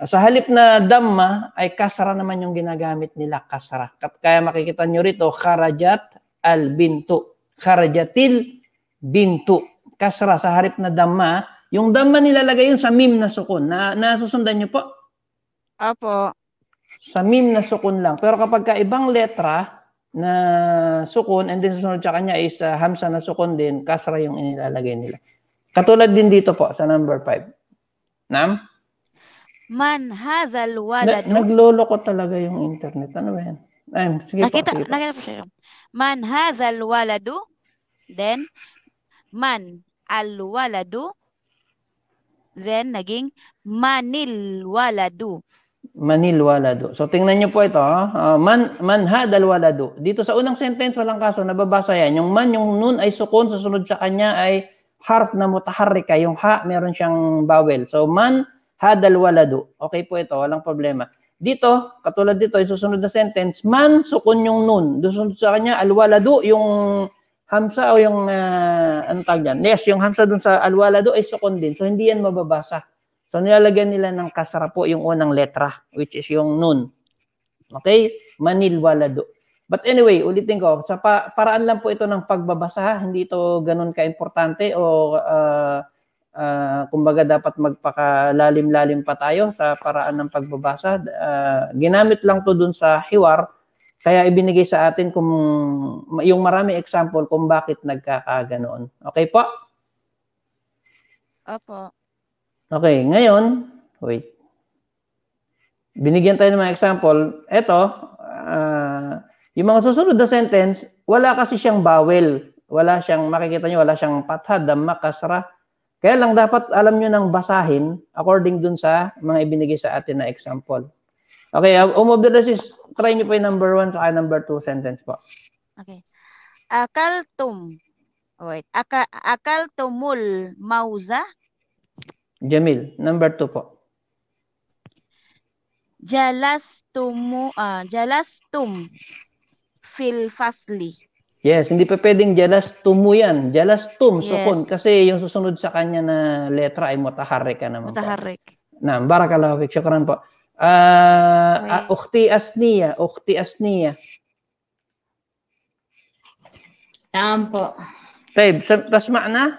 S1: Uh, sa halip na damma ay kasra naman yung ginagamit nila, kasra. Kaya makikita nyo rito, kharajat albinto. Kharajatil binto. Kasra sa halip na damma yung damma nilalagay yun sa meme na sukun. Na, nasusundan nyo po? Apo. Sa meme na sukun lang. Pero kapag ka ibang letra na sukun and then susunod sa kanya is uh, hamsa na sukun din, kasra yung inilalagay nila. Katulad din dito po sa number 5. Nam?
S5: Man hadhal waladu. Na,
S1: nagloloko talaga yung internet. Ano ba yan? Ay, sige nakita, po, sige nakita
S5: po. po siya. Man hadhal waladu. Then, man al waladu then naging manil waladu.
S1: Manil waladu. So tingnan niyo po ito. Uh, man, manhad waladu. Dito sa unang sentence, walang kaso, nababasa yan. Yung man, yung nun ay sukun, susunod sa kanya ay harf na mutaharrika. Yung ha, meron siyang vowel. So man, hadal waladu. Okay po ito, walang problema. Dito, katulad dito, yung susunod na sentence, man sukun yung nun. Susunod sa kanya, al waladu, yung Hamsa o yung, uh, ano tawag yan? Yes, yung hamsa dun sa alwala do ay sukon din. So, hindi yan mababasa. So, nilalagyan nila ng kasara po yung unang letra, which is yung nun. Okay? Manilwala do. But anyway, ulitin ko, sa pa- paraan lang po ito ng pagbabasa, hindi ito ganun ka-importante o uh, uh, kumbaga dapat magpakalalim-lalim pa tayo sa paraan ng pagbabasa. Uh, ginamit lang to dun sa hiwar kaya ibinigay sa atin kung yung marami example kung bakit nagkakaganoon. Okay po? Opo. Okay, ngayon, wait. Binigyan tayo ng mga example. Ito, uh, ah, yung mga susunod na sentence, wala kasi siyang bawel. Wala siyang, makikita nyo, wala siyang patha, damma, kasra. Kaya lang dapat alam nyo nang basahin according dun sa mga ibinigay sa atin na example. Okay, um, um obviously, try niyo po yung number one sa number two sentence po.
S5: Okay. Akaltum. Wait. Aka, akaltumul mauza?
S1: Jamil. Number two po.
S5: Jalastumu, uh, ah, jalastum fil fasli.
S1: Yes, hindi pa pwedeng jalastumu yan. Jalastum, yes. sukun. Kasi yung susunod sa kanya na letra ay mutaharrik ka naman Mutaharrik. Po. Naam, barakallahu fik. Shukran po. آه ah, أختي asniya, أختي asniya. Naam po. طيب تسمعنا؟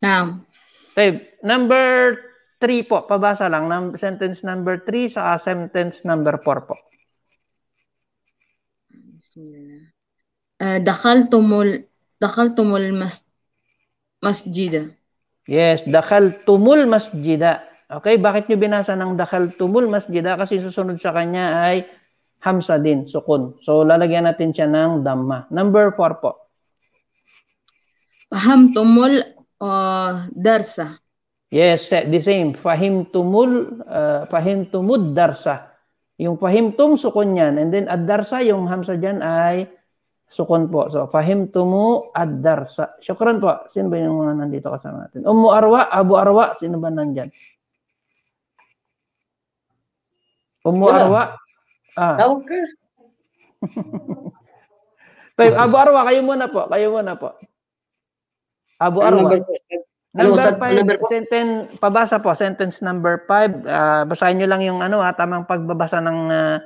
S1: Naam. طيب number 3 po, pabasa lang. Num- sentence number 3 sa sentence number 4 po.
S2: Bismillah.
S1: Eh, dakhaltumul dakhaltumul mas, masjida. Yes, dakhaltumul masjida. Okay, bakit nyo binasa ng dakal tumul masjida? Kasi susunod sa kanya ay hamsa din, sukun. So, lalagyan natin siya ng Dhamma. Number 4 po. Faham eh, tumul
S2: uh, darsa.
S1: Yes, the same. Fahim tumul, uh, fahim tumud darsa. Yung fahim tum, sukun yan. And then, ad-darsa, yung hamsa dyan ay sukun po. So, fahim tumu ad-darsa. Syukran po. Sino ba yung mga nandito kasama natin? Ummu Arwa, Abu Arwa, sino ba nandyan? Umu Arwa? Ah. Tawag ka. <laughs> Tayo, Abu Arwa, kayo muna po. Kayo muna po. Abu Arwa. Number, number five, sentence, pabasa po, sentence number 5. Uh, ah, basahin nyo lang yung ano, ha, ah, tamang pagbabasa ng, uh,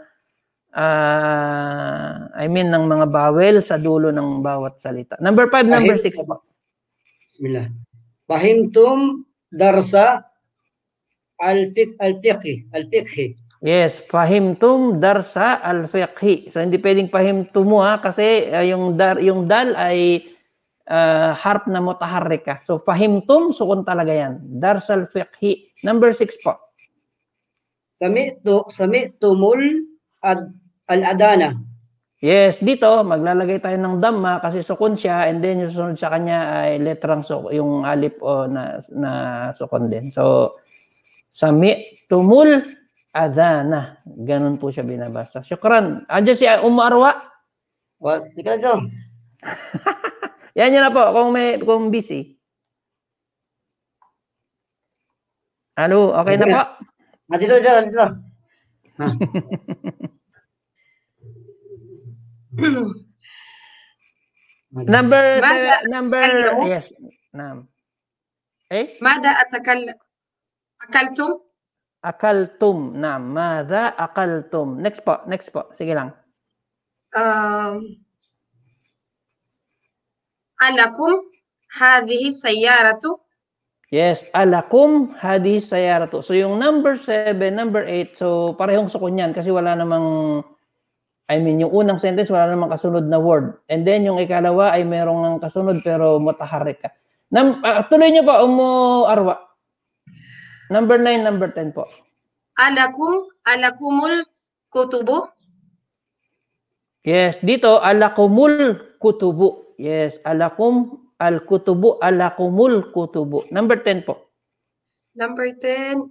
S1: uh, I mean, ng mga bawel sa dulo ng bawat salita. Number 5, number 6 po. Bismillah. Bahimtum darsa al-fiqhi. Al-fiqhi. Yes, fahimtum darsa al-fiqhi. So hindi pwedeng fahimtum mo ha kasi uh, yung dar yung dal ay uh, ah, harp na mutaharrika. So fahimtum sukun talaga yan. Darsa al-fiqhi. Number 6 po. Sami'tu sami'tumul ad, al-adana. Yes, dito maglalagay tayo ng damma kasi sukun siya and then yung susunod sa kanya ay letrang so yung alif o oh, na na sukun din. So sami'tumul adana Ganun po siya binabasa. Syukran. Aja si Ummu Arwa. Wa, well, <laughs> Yan yun na po, kung, may, kung busy. Hello, okay na po? Ah, dito, dito, number seven, number yes. Nam. Eh?
S4: ماذا أتكلم
S1: أكلتم؟ akaltum na madha akaltum. Next po, next po. Sige lang.
S4: Um, alakum hadhihi sayyaratu?
S1: Yes, alakum hadhihi sayyaratu. So yung number 7, number 8, so parehong sukon yan kasi wala namang I mean, yung unang sentence wala namang kasunod na word. And then yung ikalawa ay merong kasunod pero mutaharik ka. Nam, uh, tuloy niyo pa, umo arwa. Number 9, number 10 po.
S4: Alakum, alakumul kutubu.
S1: Yes, dito alakumul kutubu. Yes, alakum al kutubu, alakumul kutubu. Number 10 po.
S4: Number 10.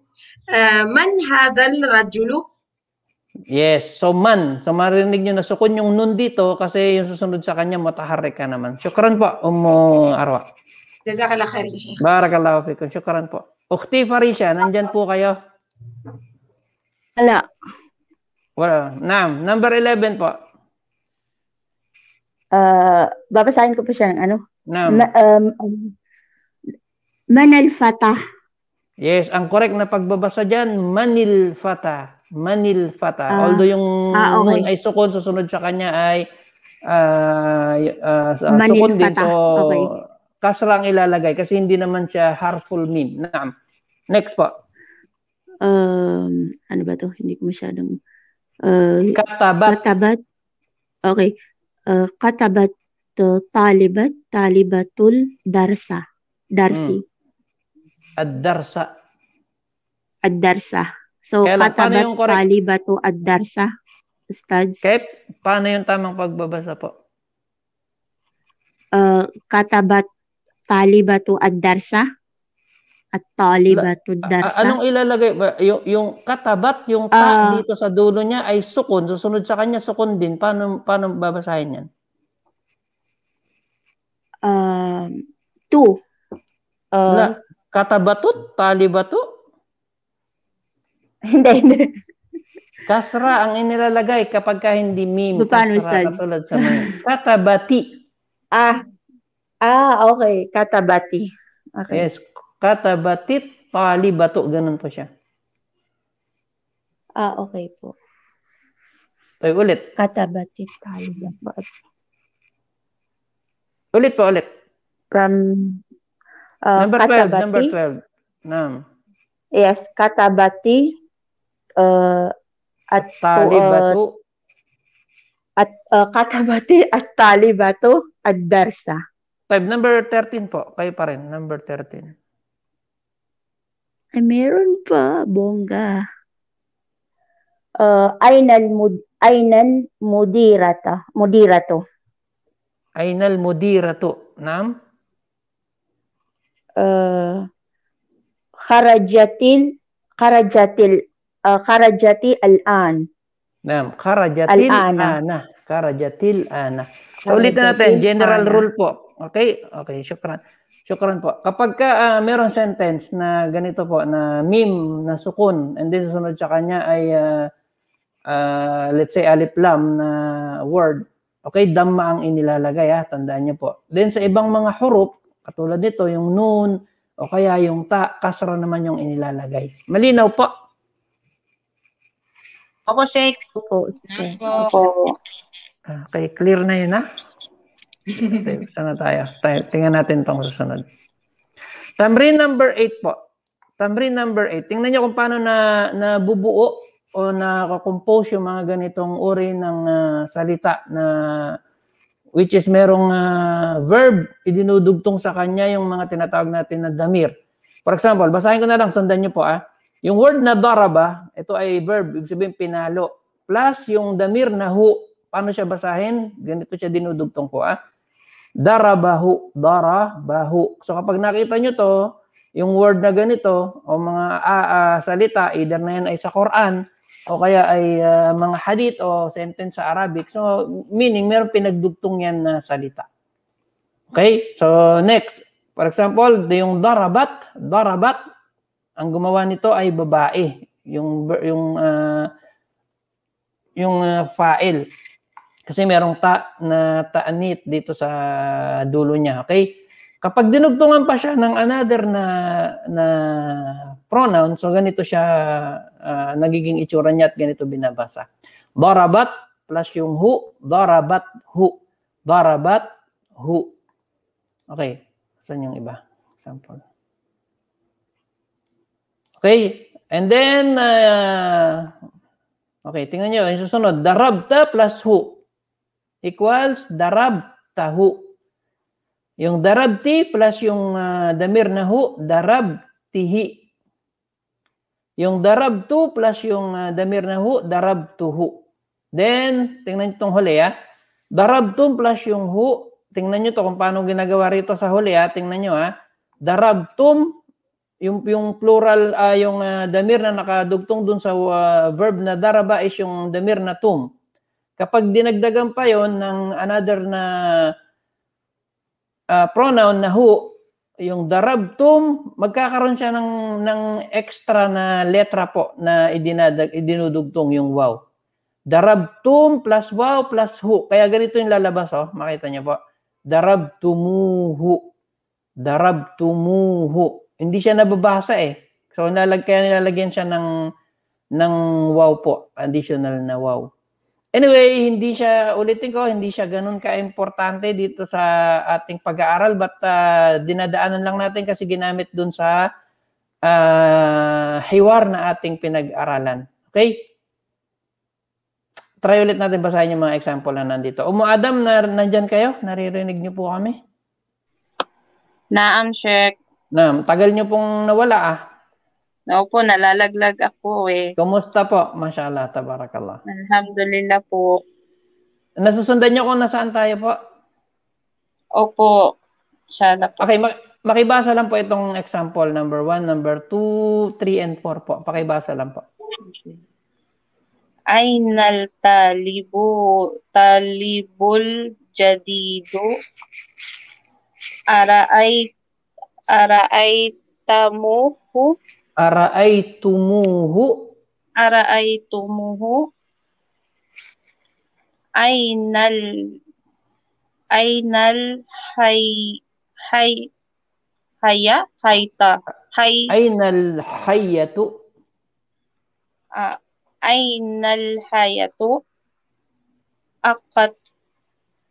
S4: Uh, man hadal rajulu?
S1: Yes, so man. So marinig nyo na sukun yung nun dito kasi yung susunod sa kanya mataharik ka naman. Syukran po, Umu Arwa.
S4: Jazakallah khair,
S1: Sheikh. Barakallahu fikum. Shukran po. Ukti Farisha, nandyan po kayo? Wala. Wala. Naam. Number 11 po.
S5: Uh, babasahin ko po siya ng ano. Naam. Ma, um, um,
S3: Manal Fatah.
S1: Yes, ang correct na pagbabasa dyan, Manil Fatah. Manil Fatah. Ah. Uh, Although yung ah, okay. nun ay sukon, susunod sa kanya ay uh, uh, uh sukon din. So, okay kasra ang ilalagay kasi hindi naman siya harmful mean. Naam. Next po. Um, ano
S5: ba to? Hindi ko masyadong... Uh, katabat. Katabat. Okay. Uh, katabat uh, talibat, talibatul darsa. Darsi.
S1: Hmm. Ad-darsa. Ad-darsa. So, Kailan, katabat talibato,
S5: ad-darsa. Ustaz. Kaya,
S1: paano yung tamang pagbabasa po?
S5: Uh, katabat talibatu ad-darsa at talibatu ad-darsa. Anong
S1: ilalagay? Yung, yung katabat, yung ta uh, dito sa dulo niya ay sukun. Susunod sa kanya, sukun din. Paano, paano babasahin yan? Uh, um, two. Uh, um, La, katabatut, talibatu? Hindi, hindi. Kasra ang inilalagay kapag ka hindi meme. Paano, Kasra, katulad sa mga. Katabati. Ah, Ah, okay. Katabati. Okay. Yes. kata talibatu. Ganun po siya. Ah, okay po. Ay, ulit. Katabatit talibato. Ulit po, ulit.
S4: From uh, number Katabati. 12. Number 12. Nam. Yes. Katabati. Uh, at talibato. Uh, at uh, katabati at talibato at darsa.
S1: Five, number 13 po. Kayo pa rin, number 13.
S4: Ay, meron pa, bongga.
S5: Uh, Ainal, Mud Ainal Mudirata. Mudirato.
S1: Ainal Mudirato. Nam? Uh, Karajatil Karajatil uh,
S4: Karajati al-an.
S1: Nam, Karajatil al-ana. ana. Karajatil ana. So, ulitin natin, general rule po. Okay? Okay, syukran. Syukran po. Kapag ka uh, ah, mayroong sentence na ganito po, na meme, na sukun, and then susunod sa kanya ay, uh, uh, let's say, alif lam na word, okay, damma ang inilalagay, ha? tandaan niyo po. Then sa ibang mga huruf, katulad nito, yung nun, o kaya yung ta, kasra naman yung inilalagay. Malinaw po.
S4: Ako, Sheikh. Opo. Opo.
S1: Okay, clear na yun, ha? Okay, sana tayo. tayo. Tingnan natin itong susunod. Tamrin number 8 po. Tamrin number 8. Tingnan niyo kung paano na nabubuo o nakakompose yung mga ganitong uri ng uh, salita na which is merong uh, verb idinudugtong sa kanya yung mga tinatawag natin na damir. For example, basahin ko na lang, sundan niyo po ah. Yung word na daraba, ito ay verb, ibig sabihin pinalo. Plus yung damir na hu, paano siya basahin? Ganito siya dinudugtong ko ah. Darabahu, darabahu. So kapag nakita nyo to, yung word na ganito o mga uh, uh, salita, either na yan ay sa Quran o kaya ay uh, mga hadith o sentence sa Arabic. So meaning, meron pinagdugtong yan na salita. Okay? So next, for example, yung darabat, darabat, ang gumawa nito ay babae. Yung, yung, uh, yung uh, ah, file. Kasi merong ta na taanit dito sa dulo niya. Okay? Kapag dinugtungan pa siya ng another na, na pronoun, so ganito siya uh, nagiging itsura niya at ganito binabasa. Darabat plus yung hu, darabat hu, darabat hu. Okay, saan yung iba? Example. Okay, and then, uh, okay, tingnan niyo yung susunod, darabta plus hu equals darab tahu. Yung darab ti plus yung uh, damir na hu, darab tihi. Yung darab tu plus yung uh, damir na hu, darab tuhu. Then, tingnan nyo itong huli ha. Ah. Darab tu plus yung hu, tingnan nyo to kung paano ginagawa rito sa huli ha. Tingnan nyo ha. Darab tum, yung, yung plural, uh, yung uh, damir na nakadugtong dun sa uh, verb na daraba is yung damir na tum. Kapag dinagdagan pa yon ng another na uh, pronoun na who, yung darabtum, magkakaroon siya ng, ng extra na letra po na idinadag, idinudugtong yung wow. Darabtum plus wow plus hu. Kaya ganito yung lalabas, oh. makita niyo po. Darabtumuhu. Darabtumuhu. Hindi siya nababasa eh. So, nalag, kaya nilalagyan siya ng, ng wow po. Additional na wow. Anyway, hindi siya, ulitin ko, hindi siya ganun ka-importante dito sa ating pag-aaral but uh, dinadaanan lang natin kasi ginamit dun sa uh, hiwar na ating pinag-aralan. Okay? Try ulit natin basahin yung mga example na nandito. Umu Adam, na, nandyan kayo? Naririnig niyo po kami? Naam, Sheik. Naam, tagal niyo pong nawala ah. Opo, nalalaglag ako eh. Kumusta po? Mashallah, tabarakallah. Alhamdulillah po. Nasusundan niyo kung nasaan tayo po? Opo. Inshallah po. Okay, makibasa lang po itong example number 1, number 2, 3, and 4 po. Pakibasa lang po.
S4: Okay.
S1: Ainal talibu talibul
S4: jadidu araay araay tamuhu
S1: Araaytumuhu.
S4: Araaytumuhu. Aynal Aynal hay hay haya
S1: hayta hay Aynal hayatu.
S4: Uh, Aynal hayatu. Akat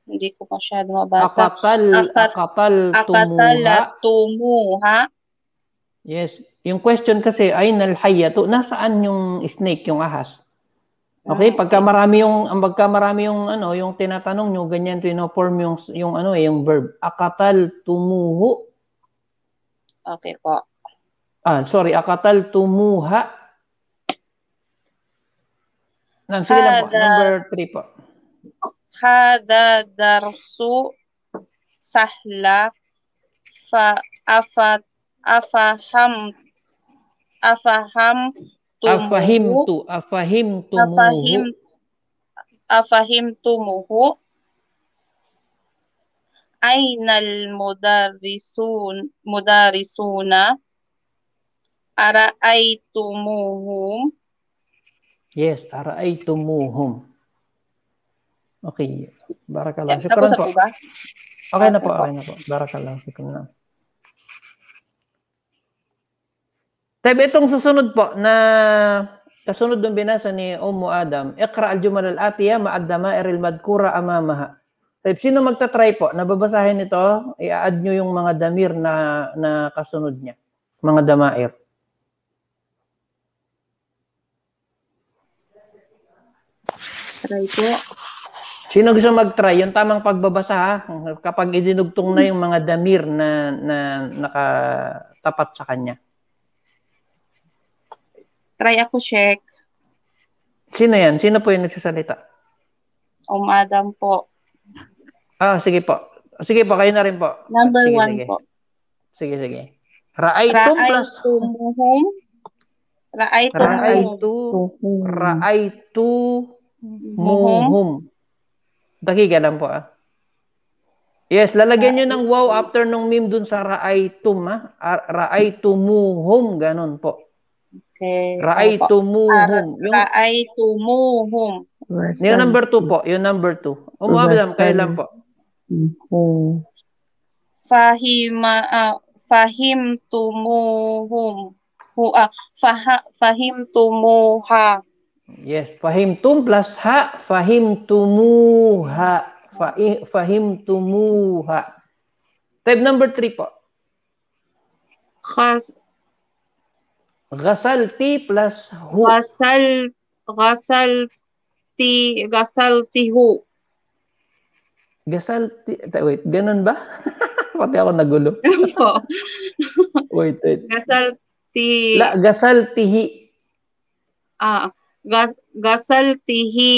S4: hindi ko masyado mabasa.
S1: Akatal, Akat, akatal,
S4: tumuha.
S1: Yes, yung question kasi, ay nalhayatu, nasaan yung snake, yung ahas? Okay, ah. pagka marami yung pagka marami yung ano, yung tinatanong nyo ganyan to form yung yung ano eh, yung verb. Akatal tumuho. Okay po. Ah, sorry, akatal tumuha. Nam, sige lang po, number three po.
S4: Hada darsu sahla fa afat afahamt afaham
S1: tumuhu. Afahim tu. Afahim tumuhu. Afahim,
S4: afahim tumuhu. Ainal mudarrisun, mudarisuna. Araaitumuhum.
S1: Yes, araaitumuhum. Okay. Barakallah. Yeah, Syukran po. Okay na po, okay na po. Barakallah. Syukran na. Tab, itong susunod po na kasunod ng binasa ni Omo Adam, Iqra al-Jumal al-Atiya ma'addama iril madkura amamaha. Tab, sino magta-try po? Nababasahin ito, i-add nyo yung mga damir na, na kasunod niya. Mga damair. Try po. Sino gusto mag-try? Yung tamang pagbabasa ha? Kapag idinugtong na yung mga damir na, na nakatapat sa kanya. Try ako check. Sino yan? Sino po yung nagsasalita? O oh, madam po. Ah, sige po. Sige po, kayo na rin po. Number sige, one sige. po. Sige, sige. Raaitum plus...
S4: Ra'aytum. Raaitu. Raaitu.
S1: Raaitu. Muhum. Dakiga lang po ah. Yes, lalagyan nyo ng wow after nung meme dun sa ra'aytum ha. Raaitu muhum. Ganon po. Okay. Ra'aitumuhum. Yung... Ra'aitumuhum. Yung number two po. Yung number two. Umuablam, kailan po? Hmm.
S4: Fahima, uh, ah, fahim tumuhum. Hu, uh, faha, fahim tumuha.
S1: Yes, fahim tum plus ha, fahim tumuha. Fahi, fahim tumuha. Type number three po. Khas, Ghasalti plus hu. Ghasal, ghasalti, ghasalti hu. Ghasalti, wait, ganun ba? <laughs> Pati ako nagulo. <laughs> wait, wait.
S4: Ghasalti. La,
S1: ghasaltihi. Ah, gas, ghasaltihi.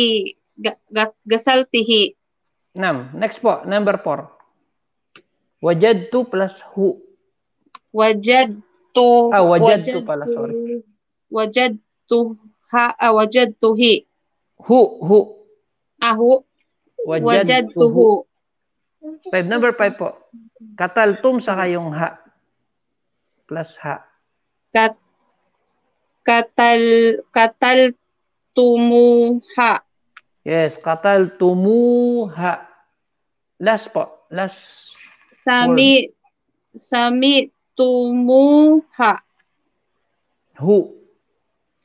S1: Gasaltihi. Nam. Next po, number four. Wajadtu plus hu. Wajad
S4: tu ah wajadtu pala sorry wajadtu ha ah,
S1: wajadtuhi hu hu ah hu
S5: wajadtuhu
S1: five number five po kataltum sa kayong ha plus ha kat katal katal ha yes katal ha last po last sami
S4: word. sami tumuha. Hu.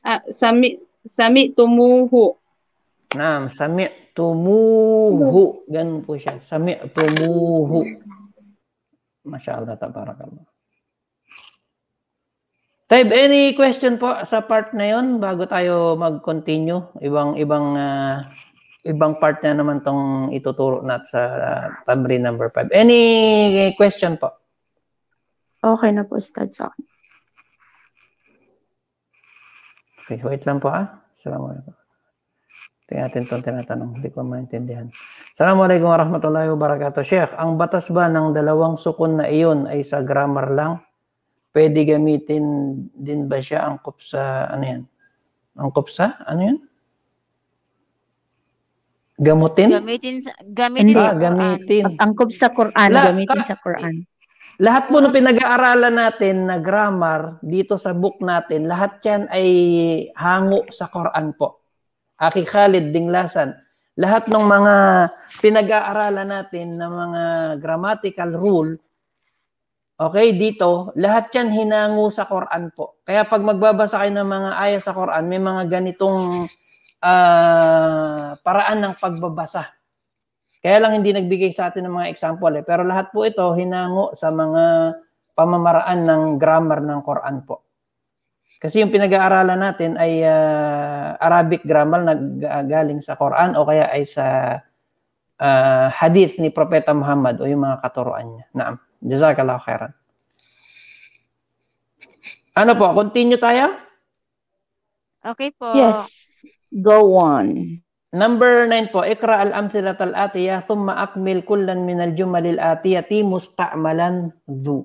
S4: Ah, sami sami tumuhu.
S1: Naam, sami tumuhu. Ganun po siya. Sami tumuhu. Masyaallah tabarakallah. Taib, any question po sa part na yon bago tayo mag-continue? Ibang-ibang uh, ah, ibang part na naman tong ituturo nat sa uh, ah, tamrin number 5. Any question po?
S4: Okay na po, Ustad,
S1: John. Okay, wait lang po, ah. Assalamualaikum. Tingnan natin itong tinatanong, hindi ko maintindihan. Assalamualaikum warahmatullahi wabarakatuh. Sheikh, ang batas ba ng dalawang sukun na iyon ay sa grammar lang? Pwede gamitin din ba siya angkop sa, ano yan? Angkop sa, ano yan? Gamutin? Gamitin sa, gamitin. Hindi. Ah, gamitin. At angkop sa Quran, La, gamitin ka, sa Quran. Lahat po ng pinag-aaralan natin na grammar dito sa book natin, lahat yan ay hango sa Quran po. Aki Khalid Dinglasan. Lahat ng mga pinag-aaralan natin na mga grammatical rule, okay, dito, lahat yan hinango sa Quran po. Kaya pag magbabasa kayo ng mga ayat sa Quran, may mga ganitong uh, paraan ng pagbabasa. Kaya lang hindi nagbigay sa atin ng mga example eh. Pero lahat po ito hinango sa mga pamamaraan ng grammar ng Quran po. Kasi yung pinag-aaralan natin ay uh, Arabic grammar na galing sa Quran o kaya ay sa uh, hadith ni Propeta Muhammad o yung mga katuruan niya. Naam. Jazakallahu khairan. Ano po? Continue tayo?
S4: Okay po.
S5: Yes.
S1: Go
S4: on.
S1: Number 9 po, ikra al-amthilat al-atiya thumma akmil kullan min al-jumal al-atiyati musta'malan dhu.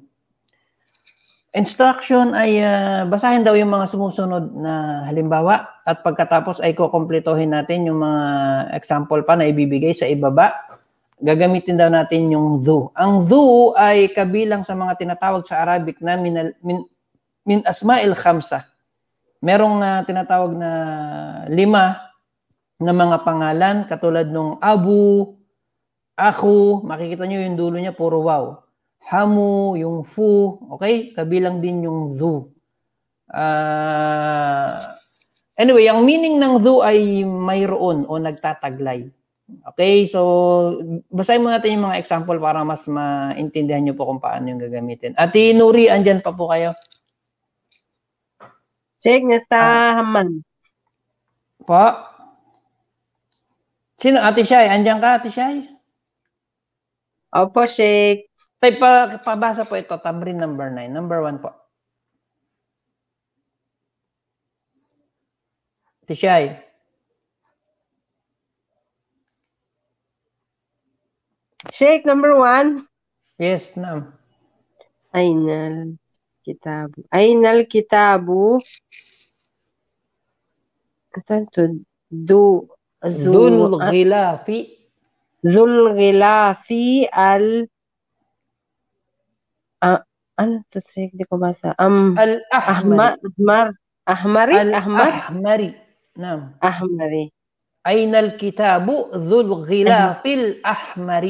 S1: Instruction ay uh, basahin daw yung mga sumusunod na halimbawa at pagkatapos ay kukompletohin natin yung mga example pa na ibibigay sa ibaba. Gagamitin daw natin yung dhu. Ang dhu ay kabilang sa mga tinatawag sa Arabic na min, min, min asma'il khamsa. Merong uh, tinatawag na lima ng mga pangalan katulad nung Abu, Aku, makikita nyo yung dulo niya, puro wow. Hamu, yung Fu, okay? Kabilang din yung Zu. Uh, anyway, ang meaning ng Zu ay mayroon o nagtataglay. Okay, so basahin mo natin yung mga example para mas maintindihan nyo po kung paano yung gagamitin. Ati Nuri, andyan pa po kayo. Check na sa haman. Pa? Sino? Ate Shay? Andiyan ka, Ate Shay? Opo, Sheik. Tay, pa, pabasa po ito. Tamrin number 9. Number 1 po. Ate Shay.
S4: Sheik, number 1? Yes, ma'am. Aynal kitabu. Aynal kitabu. Kasan to? Do ذو الغلاف ذو الغلاف ال أنت تشيك دي كوباسا
S1: أم الأحمر أحمر أحمر الأحمر نعم أحمري أين الكتاب ذو الغلاف الأحمر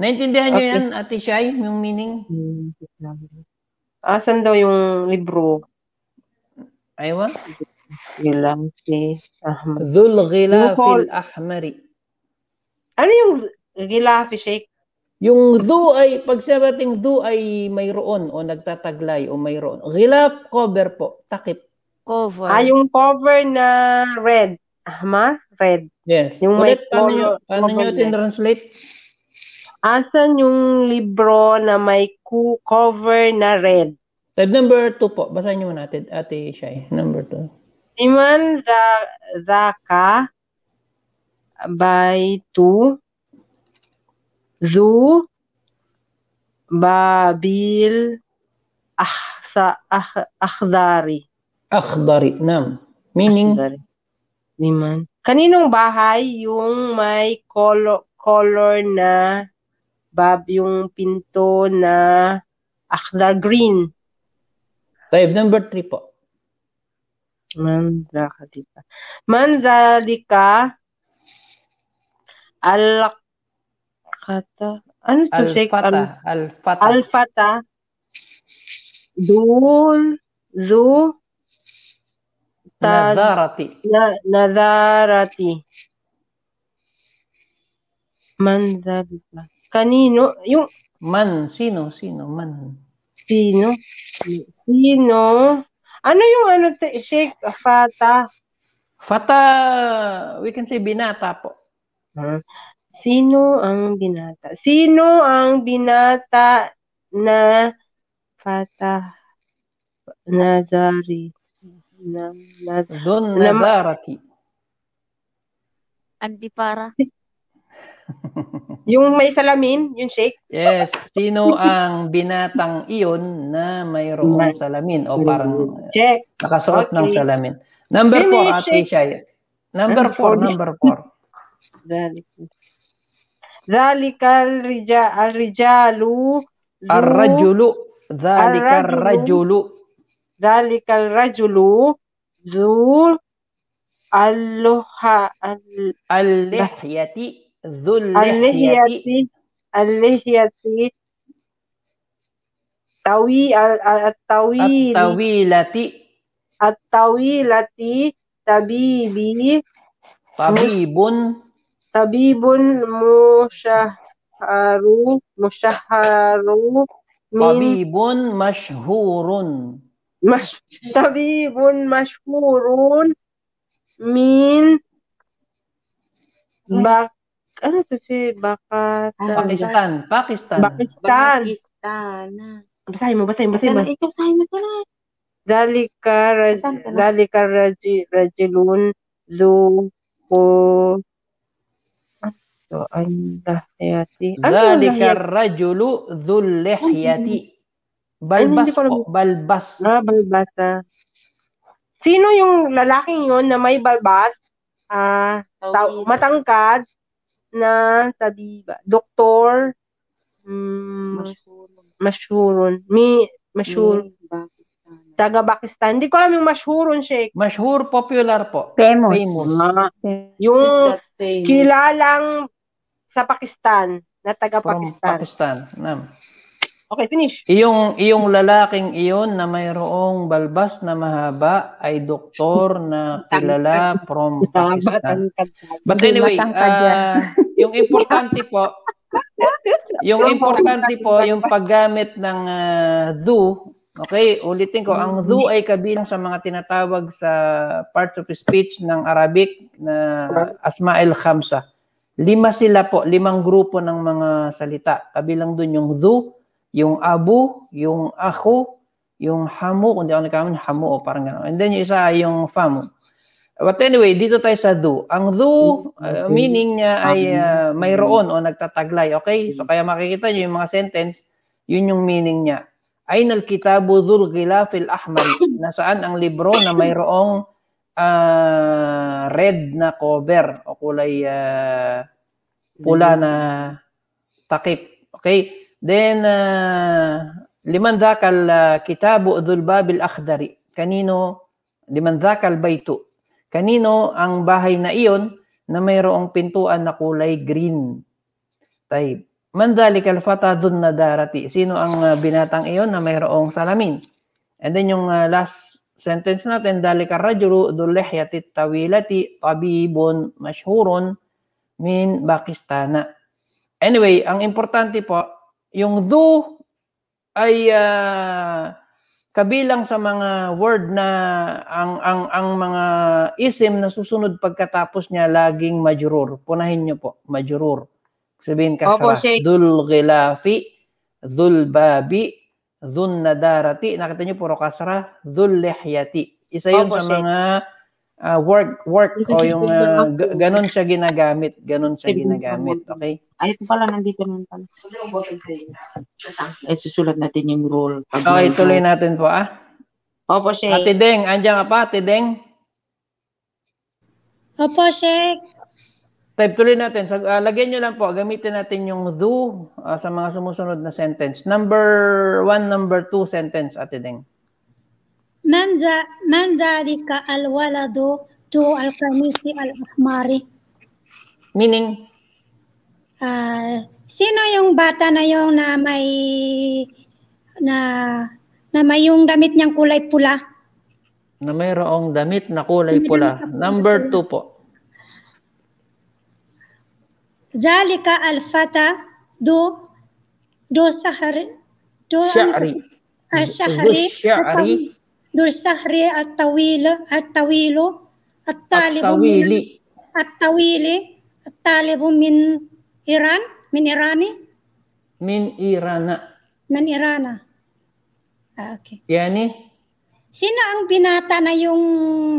S1: Naintindihan okay. nyo yan, Ate Shai, yung meaning?
S4: Asan daw yung libro? Aywa?
S1: Gilaf Ahmar. Dhul Ghilafil Ahmari. Ano yung Ghilafi, Sheikh? Yung dhu ay, pag sabating dhu ay mayroon o nagtataglay o mayroon. Ghilaf, cover po, takip. Cover. Ah, yung cover na red. Ahmar, red. Yes. Yung Ulit, may paano nyo, paano tinranslate? Asan yung libro na may cover na red? Tab number 2 po. Basahin nyo natin, Ate Shai. Number 2
S4: za zaka baitu zu babil ahsa ah, akhdari. Akhdari, nam. Meaning? Akhdari. Kaninong bahay yung may color, color na bab yung pinto na akhdar green? Type number 3 po. Manzalika. Manzalika Al-Kata. Ano to, Al-Fata. Al-Fata. Al-Fata. Dul. Zu. Ta, nazarati. Na, nazarati. Manzalika. Kanino? Yung... Man. Sino? Sino? Man.
S1: Sino? Sino? Ano yung ano, Sheikh Fata? Fata, we can say binata po.
S4: Huh? Hmm. Sino ang binata? Sino ang binata na Fata Nazari? Na,
S1: na, Don Nazarati.
S5: Antipara
S1: yung may salamin, yung shake. Yes. Sino ang binatang iyon na mayroong salamin o parang Check. nakasuot okay. ng salamin? Number 4, Ate Shai. Number 4, number 4.
S4: Zalikal <laughs> rija al-rijalu Ar-rajulu Zalikal rajulu Zalikal rajulu Zu Alluha Al-lihyati
S1: ذو اللحية
S4: اللحية الطويل الطويل
S1: الطويلة
S4: الطويلة طبيبي طبيب طبيب مشهر مشهر طبيب
S1: مشهور مش... طبيب مشهور من بق
S4: ano to si Bakat? Ah, ah, Pakistan. Pakistan. Pakistan. Pakistan. Basahin mo, basahin, basahin mo. Ikaw, basahin mo na. Zalika, Raj, Zalika Raj, Rajilun, Zu, Ko, So, ang
S1: lahyati.
S4: Ano Zalika
S1: rajulu dhul lihyati.
S4: Balbas po.
S1: Balbas. Ah, balbas. Ah. Sino yung
S4: lalaking yon na may balbas? Ah, uh, matangkad, na tabiba. Doktor, mm, mashurun. Mi, mashur. Taga Pakistan. Hindi ko alam yung mashurun, Sheikh. Mashhur, popular po. Famous. Famous. Ah, yung famous? kilalang sa Pakistan, na taga From
S1: Pakistan. Nam. Okay, finish. Iyong, iyong lalaking iyon na mayroong balbas na mahaba ay doktor na <laughs> kilala from <laughs> Pakistan. But anyway, uh, yung importante po, <laughs> yung importante po, yung paggamit ng uh, ah, do, okay, ulitin ko, ang do mm-hmm. ay kabilang sa mga tinatawag sa part of speech ng Arabic na asma el khamsa. Lima sila po, limang grupo ng mga salita. Kabilang dun yung dhu, yung abu, yung ako, yung hamu, kung di ako nagkaman, hamu o oh, parang gano'n. And then yung isa, yung famu. But anyway, dito tayo sa do. Ang do, mm-hmm. uh, meaning niya ay uh, mayroon o mm-hmm. nagtataglay. Okay? Mm-hmm. So kaya makikita niyo yung mga sentence, yun yung meaning niya. Ay nalkitabu dhul fil ahmari. <laughs> Nasaan ang libro na mayroong uh, red na cover o kulay uh, pula na takip. Okay? Then, uh, liman dhakal uh, kitabu dhul babil akhdari. Kanino, liman dhakal baytu. Kanino ang bahay na iyon na mayroong pintuan na kulay green? Taib. Man dhalikal fata dhun darati. Sino ang uh, binatang iyon na mayroong salamin? And then yung uh, last sentence natin, dalika rajulu dhul lihyati tawilati tabibun mashhurun min Pakistana. Anyway, ang importante po, yung dhu ay uh, kabilang sa mga word na ang ang ang mga isim na susunod pagkatapos niya laging majrur. Punahin niyo po, majrur. Sabihin kasra. Opo, Dhul ghilafi, dhul babi, dhul nadarati. Nakita niyo puro kasra, dhul lihyati. Isa 'yon sa shake. mga uh, work work o yung uh, ganun siya ginagamit, ganun siya ginagamit, okay? Ay, ito pala nandito naman pala.
S4: Ay, eh, susulat natin yung
S1: rule. Okay, tuloy natin po ah. Opo, Sheikh. Ate Deng, andiyan ka pa, Ate Deng? Opo, Sheikh. Type tuloy natin. So, uh, ah, lagyan nyo lang po, gamitin natin yung do uh, sa mga sumusunod na sentence. Number one, number two sentence, Ate Deng.
S3: Manza من ذلك الولد to القميص الأحمر Meaning? Uh, sino yung bata na yung na may na na may yung damit niyang kulay pula?
S1: Na mayroong damit na kulay pula. Number two po.
S3: Zalika alfata do do sahar do syari. Uh, syari. Syari. Dursahri at Tawila at Tawilo at Talibun Tawili. at Tawili at Talibun min Iran min Irani min Irana min Irana ah, okay yani Sino ang binata na yung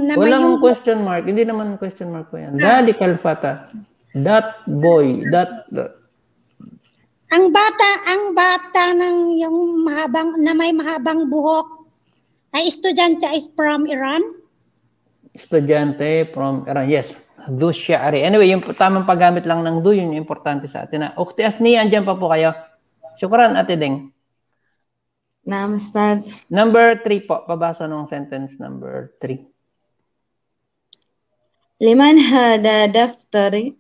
S3: na Walang yung...
S1: question mark. Hindi naman question mark po yan. Ah. Dali Kalfata. That boy. That, that ang bata, ang bata ng yung mahabang
S3: na may mahabang buhok ay estudyante is from Iran?
S1: Estudyante from Iran, yes. Do Sha'ari. Anyway, yung tamang paggamit lang ng do, yun yung importante sa atin. Ukti Asni, andyan pa po kayo. Shukran, Ate Deng. Namaste. Number three po. Pabasa nung sentence number three.
S2: Liman hada daftari.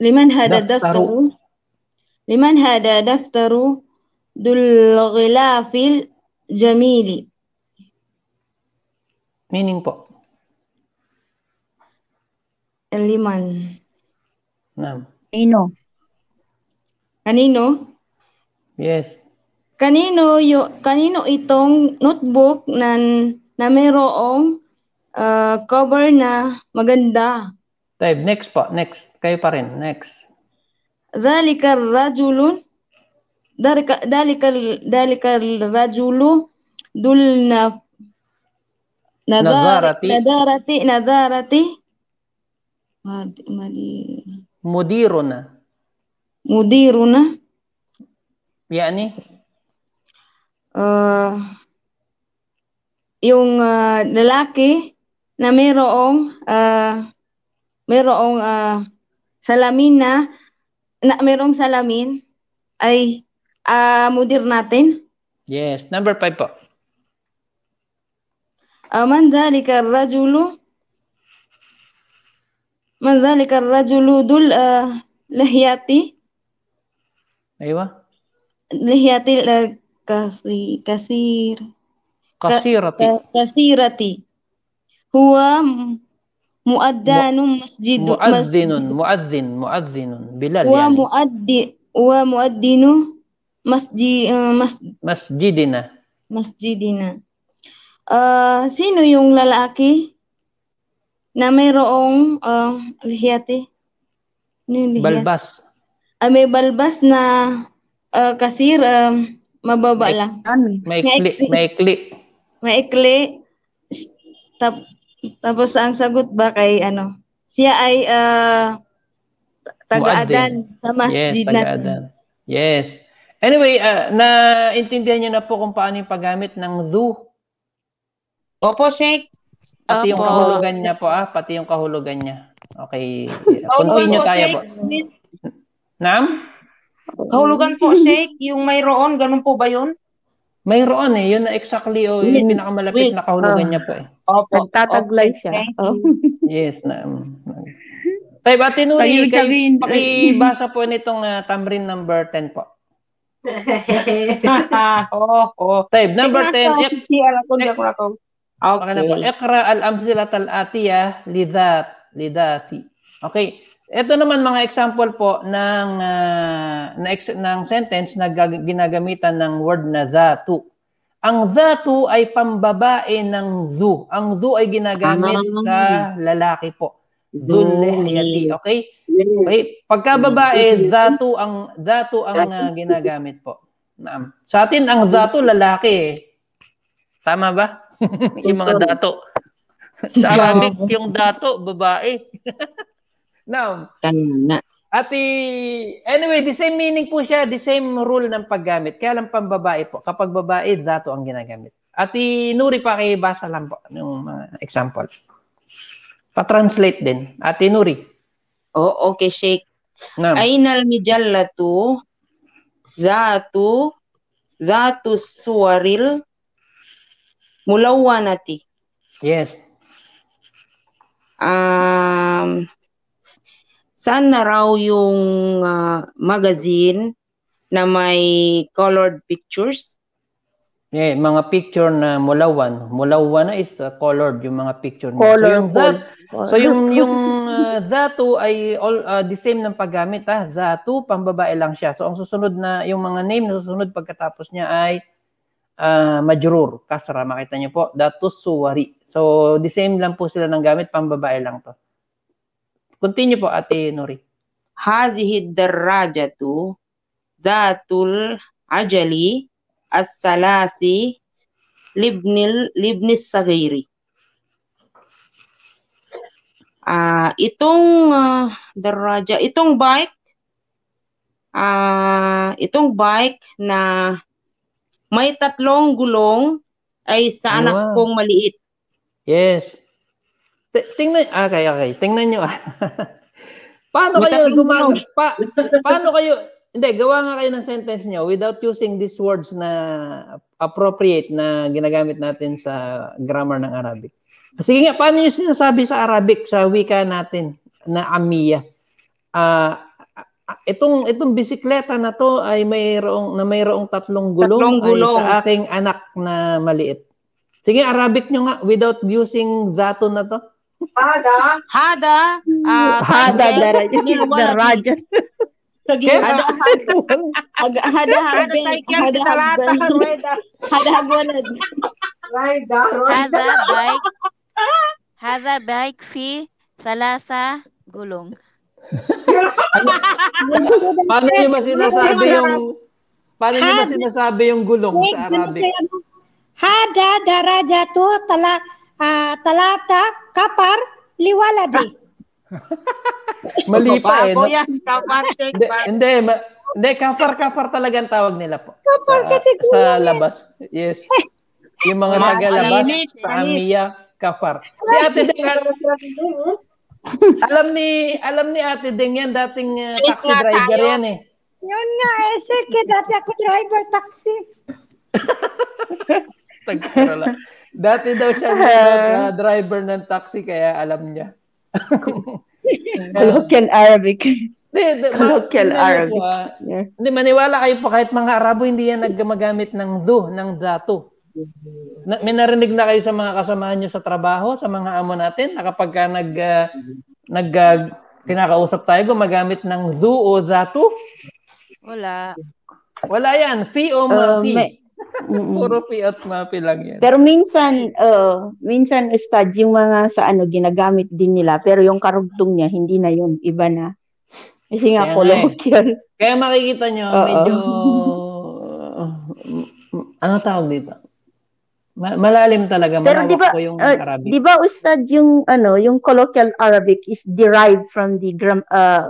S2: Liman hada daftaru. daftaru. Liman hada daftaru dul ghilafil jamili. Meaning po? Liman. Nam. Kanino? Kanino? Yes. Kanino yo kanino itong notebook na na mayroong uh, ah, cover na maganda?
S1: Type next po, next. Kayo pa rin, next.
S2: Dhalika rajulun dhalika dhalika rajulu dul na Nadarati. Nadarati.
S1: Nadarati.
S2: Madi.
S1: Mudiruna.
S2: مديرنا يعني uh, yung uh, lalaki na mayroong uh, mayroong uh, salamin na, na mayroong salamin ay uh, mudir natin.
S1: Yes, number 5 po.
S2: من ذلك الرجل من ذلك الرجل ذو اللحية آه، أيوة لحية كثير قصيرة آه، كثيرة هو
S1: مؤذن مسجد مؤذن مؤذن مؤذن بلال هو يعني.
S2: مؤذن ومؤذن مسجد آه،
S1: مسجدنا مسجدنا
S2: uh, sino yung lalaki na mayroong uh, lihiyate? Ano yung Balbas. Uh, may balbas na uh, kasir uh, mababa may, lang. Ano?
S1: Maikli. Maikli.
S2: Maikli. Tap, tapos ang
S1: sagot ba kay ano? Siya ay uh, taga-adan sa masjid yes, natin. Yes. Anyway, uh, naintindihan niyo na po kung paano yung paggamit ng dhu Opo, Sheikh.
S3: Pati Opo. yung kahulugan niya
S1: po ah, pati yung kahulugan niya. Okay. Continue Opo, tayo Sheikh. po. Nam? Kahulugan po, Sheikh, yung mayroon, ganun po ba yun? Mayroon eh, yun na exactly o oh, yung pinakamalapit na kahulugan oh. niya po eh. Opo. Nagtataglay siya. Oh. yes, ma'am. Tayo ba tinuri kayo, kayo pakibasa po nitong uh, tamrin number 10 po. Oo. <laughs> oh, oh. Tayo, number 10. Ex- si, ako, ako. Eh, Okay. Pakana po, Iqra al-amsilat al-atiyah lidat, lidati. Okay. Ito naman mga example po ng uh, na ex- ng sentence na ginagamitan ng word na dhatu. Ang dhatu ay pambabae ng zu. Ang zu ay ginagamit ah. sa lalaki po. Dhulihyati, okay? Okay, pagka babae, dhatu ang dhatu ang uh, ginagamit po. Naam. Sa atin ang dhatu lalaki eh. Tama ba? <laughs> yung mga dato. Sa Arabic, yung dato, babae. <laughs> Now, ati, anyway, the same meaning po siya, the same rule ng paggamit. Kaya lang pang babae po. Kapag babae, dato ang ginagamit. Ati, the, Nuri, pakibasa lang po yung mga uh, example. Pa-translate din. Ati, Nuri. Oh, okay, Sheikh. Naam. Ainal
S4: mijallatu, dhatu, dhatu suwaril, ملونة Yes. Um, saan na raw yung uh,
S1: magazine na may colored pictures? Yeah, mga picture na mulawan. Mulawan na is uh, colored yung mga picture niya. Color, so yung that, so yung <laughs> yung uh, ah, dhato ay all uh, the same ng paggamit ah. Dhato pambabae lang siya. So ang susunod na yung mga name na susunod pagkatapos niya ay uh, majrur, kasra, makita nyo po, datus suwari. So, the same lang po sila ng gamit, pambabae lang to. Continue po, Ate Nori. Hadhihi
S4: darajatu datul ajali as-salasi libnil libnis sagiri. Ah, uh, itong uh, ah, daraja, itong bike ah uh, itong bike na may tatlong
S1: gulong ay sa
S4: wow. anak kong maliit.
S1: Yes. T- tingnan, ah, okay, okay. Tingnan nyo. <laughs> paano May kayo gumagawa? Pa, <laughs> paano kayo, hindi, gawa nga kayo ng sentence nyo without using these words na appropriate na ginagamit natin sa grammar ng Arabic. Sige nga, paano nyo sinasabi sa Arabic, sa wika natin na amiya? Ah, uh, itong itong bisikleta na to ay mayroong na mayroong tatlong gulong, tatlong gulong. Ay sa aking anak na maliit. Sige, Arabic nyo nga without using dhato na to.
S4: Hada. Hada. Uh, hada darajan. Darajan. Sige. Hada hada hada hada hada hada hada Raida, Raida. Hada bike.
S5: Hada bike fi salasa gulong. <laughs>
S3: paano niyo ba sinasabi yung
S1: paano niyo ba sinasabi yung gulong sa Arabic?
S3: Ano? Hada darajatu tala uh, talata kapar
S1: liwaladi.
S3: <laughs> Mali pa eh. No? Yan,
S1: kapar, hindi, hindi, kafar, kafar talaga ang tawag nila po. Kafar sa, kasi Sa labas. Yes. Yung mga taga-labas, sa Amiya, kafar. Si Ate Deng, alam ni alam ni Ate Ding yan, dating uh, taxi driver tayo. yan eh. Yun nga eh, sir, dati ako driver taxi. <laughs> dati daw siya uh, driver ng taxi, kaya alam niya. Colloquial <laughs> Arabic. Hindi, Colloquial ano Arabic. Ah. Hindi, maniwala kayo po, kahit mga Arabo, hindi yan nagmagamit ng do, ng dato na, may narinig na kayo sa mga kasamahan niyo sa trabaho, sa mga amo natin, na kapag ka nag, uh, nag uh, kinakausap tayo, gumagamit ng do o zatu? Wala. Wala yan. Fi o uh, mafi. Um, may, <laughs> Puro fi at mafi lang yan. Pero
S4: minsan, uh, minsan ustad, yung mga sa ano, ginagamit din nila, pero yung karugtong niya, hindi na yun. Iba na. Kasi nga, kolok eh.
S1: Kaya makikita nyo, Uh-oh. medyo... <laughs> Mm, mm, ano tawag dito? malalim talaga Pero di ba, yung uh, Arabic. Di ba ustad yung ano, yung
S4: colloquial Arabic is derived from the gram- uh,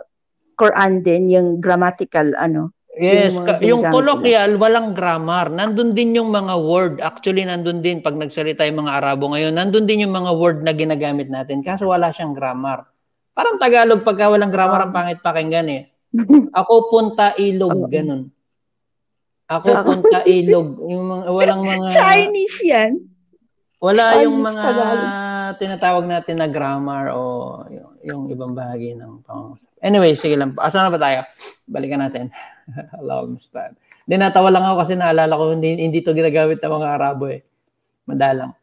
S4: Quran din yung grammatical ano. Yes, yung, yung colloquial
S1: walang grammar. Nandun din yung mga word. Actually nandun din pag nagsalita yung mga Arabo ngayon, nandun din yung mga word na ginagamit natin kasi wala siyang grammar. Parang Tagalog pagka walang grammar ang pangit pakinggan eh. <laughs> Ako punta ilog ano? ganun. Ako punta ilog. Yung mga, walang mga... Chinese yan. Wala Chinese yung mga Tagalog. tinatawag natin na grammar o yung, yung ibang bahagi ng pangusap. Anyway, sige lang. Asa na ba tayo? Balikan natin. <laughs> Long stand. Hindi, natawa lang ako kasi naalala ko, hindi, hindi to ginagamit ng mga Arabo eh. Madalang.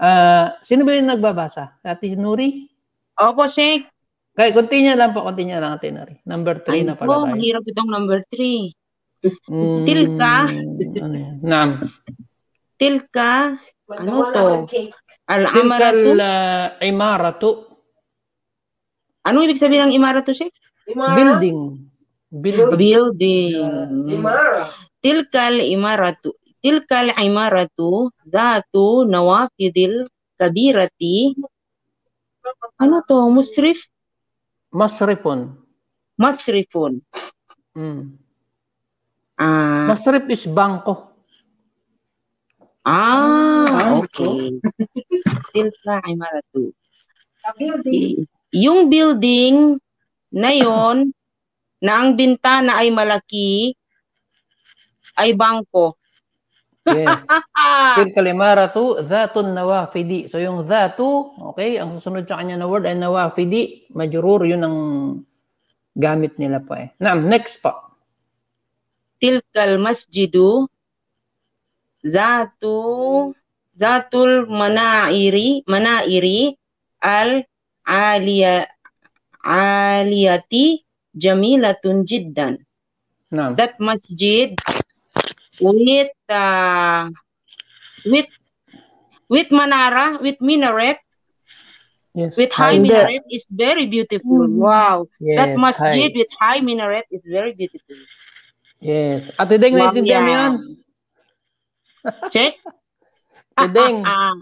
S1: Uh, sino ba yung nagbabasa? Ate Nuri? Opo, Sheikh. Okay, continue lang po. Continue lang, Ate Nuri. Number 3 na pala po, tayo. Mahirap itong number 3. Mm, Tilka. Ano Nam. Tilka. Ano to? Al-amaratu. Al-imaratu. Ano ibig sabihin ng imaratu, Sheikh? Building. Building.
S4: Building. Imara. Tilkal imaratu. Tilkal imaratu datu nawafidil kabirati.
S1: Ano to? Musrif? Masrifun. Masrifun. Mm.
S4: Uh,
S5: ah.
S1: Masrip is bangko.
S4: Ah, ah okay. Silva Aymara 2. Building. Yung building na yon na ang
S1: bintana ay malaki ay bangko. Yes. <laughs> Tilka limara to, zatun nawafidi. So yung zatu, okay, ang susunod sa kanya na word ay nawafidi. Majurur, yun ang gamit nila po eh. Naam, next po.
S4: tilkal masjidu zatu zatul manairi manairi al Alia aliyati jamilatun jiddan. nah. That masjid with uh, with with manara with minaret yes. with high, minaret is very beautiful. Mm Wow, yes, that masjid high. with high minaret is very
S3: beautiful.
S1: Yes. Ate Deng, wow, naiintindihan yeah. mo yun? Check? Ate ah, Deng. Ah, ah.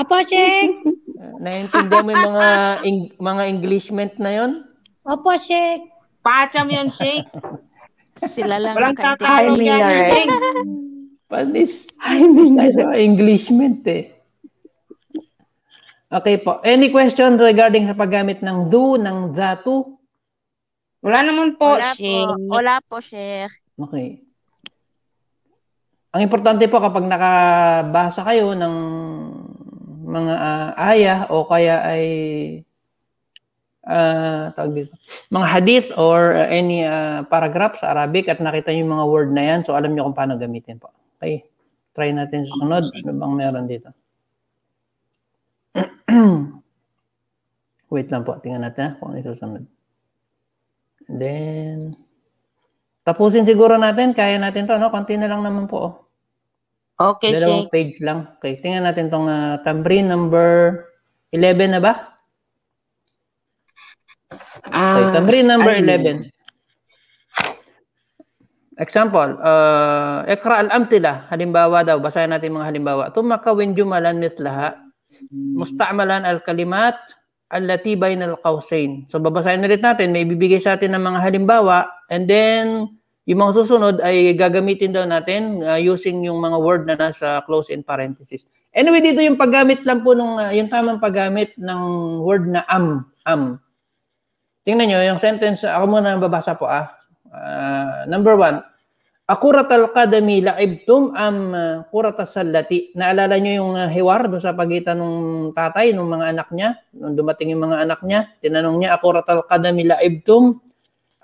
S1: Apo, check. <laughs> Naiintindihan mo yung mga, ing- mga Englishment na yun? Opo, check. Pacham yun, shake. Sila lang Walang kakahalo yan, shake. Eh. Panis. Ay, hindi tayo sa Englishment eh. Okay po. Any question regarding sa paggamit ng do, ng the, to?
S4: Wala naman po, Wala Sheikh. Po. Wala po, Sheikh.
S1: Okay. Ang importante po kapag nakabasa kayo ng mga uh, ah, ayah o kaya ay uh, tawag dito, mga hadith or uh, any uh, paragraph sa Arabic at nakita niyo yung mga word na yan, so alam niyo kung paano gamitin po. Okay. Try natin susunod. Ano bang meron dito? <clears throat> Wait lang po. Tingnan natin ha, kung ano susunod. Then, tapusin siguro natin. Kaya natin to, no? Konti na lang naman po, oh. Okay, Dalawang Sheikh. page lang. Okay, tingnan natin tong uh, tambourine number 11 na ba? Ah, okay, tambourine number I 11. Example, uh, ah, Ikra al-amtila, halimbawa daw, basahin natin mga halimbawa. Tumakawin jumalan mislaha, hmm. musta'malan al-kalimat, allati bainal qausain. So babasahin ulit natin, may bibigay sa atin ng mga halimbawa and then yung mga susunod ay gagamitin daw natin uh, using yung mga word na nasa close in parenthesis. Anyway, dito yung paggamit lang po nung uh, yung tamang paggamit ng word na am, am. Tingnan niyo yung sentence, ako muna babasa po ah. Uh, number one, Akurat al-qadami la'ibtum am uh, kurata sallati. Naalala nyo yung uh, hiwar do sa pagitan ng tatay, ng mga anak niya, nung dumating yung mga anak niya, tinanong niya, akurat al-qadami la'ibtum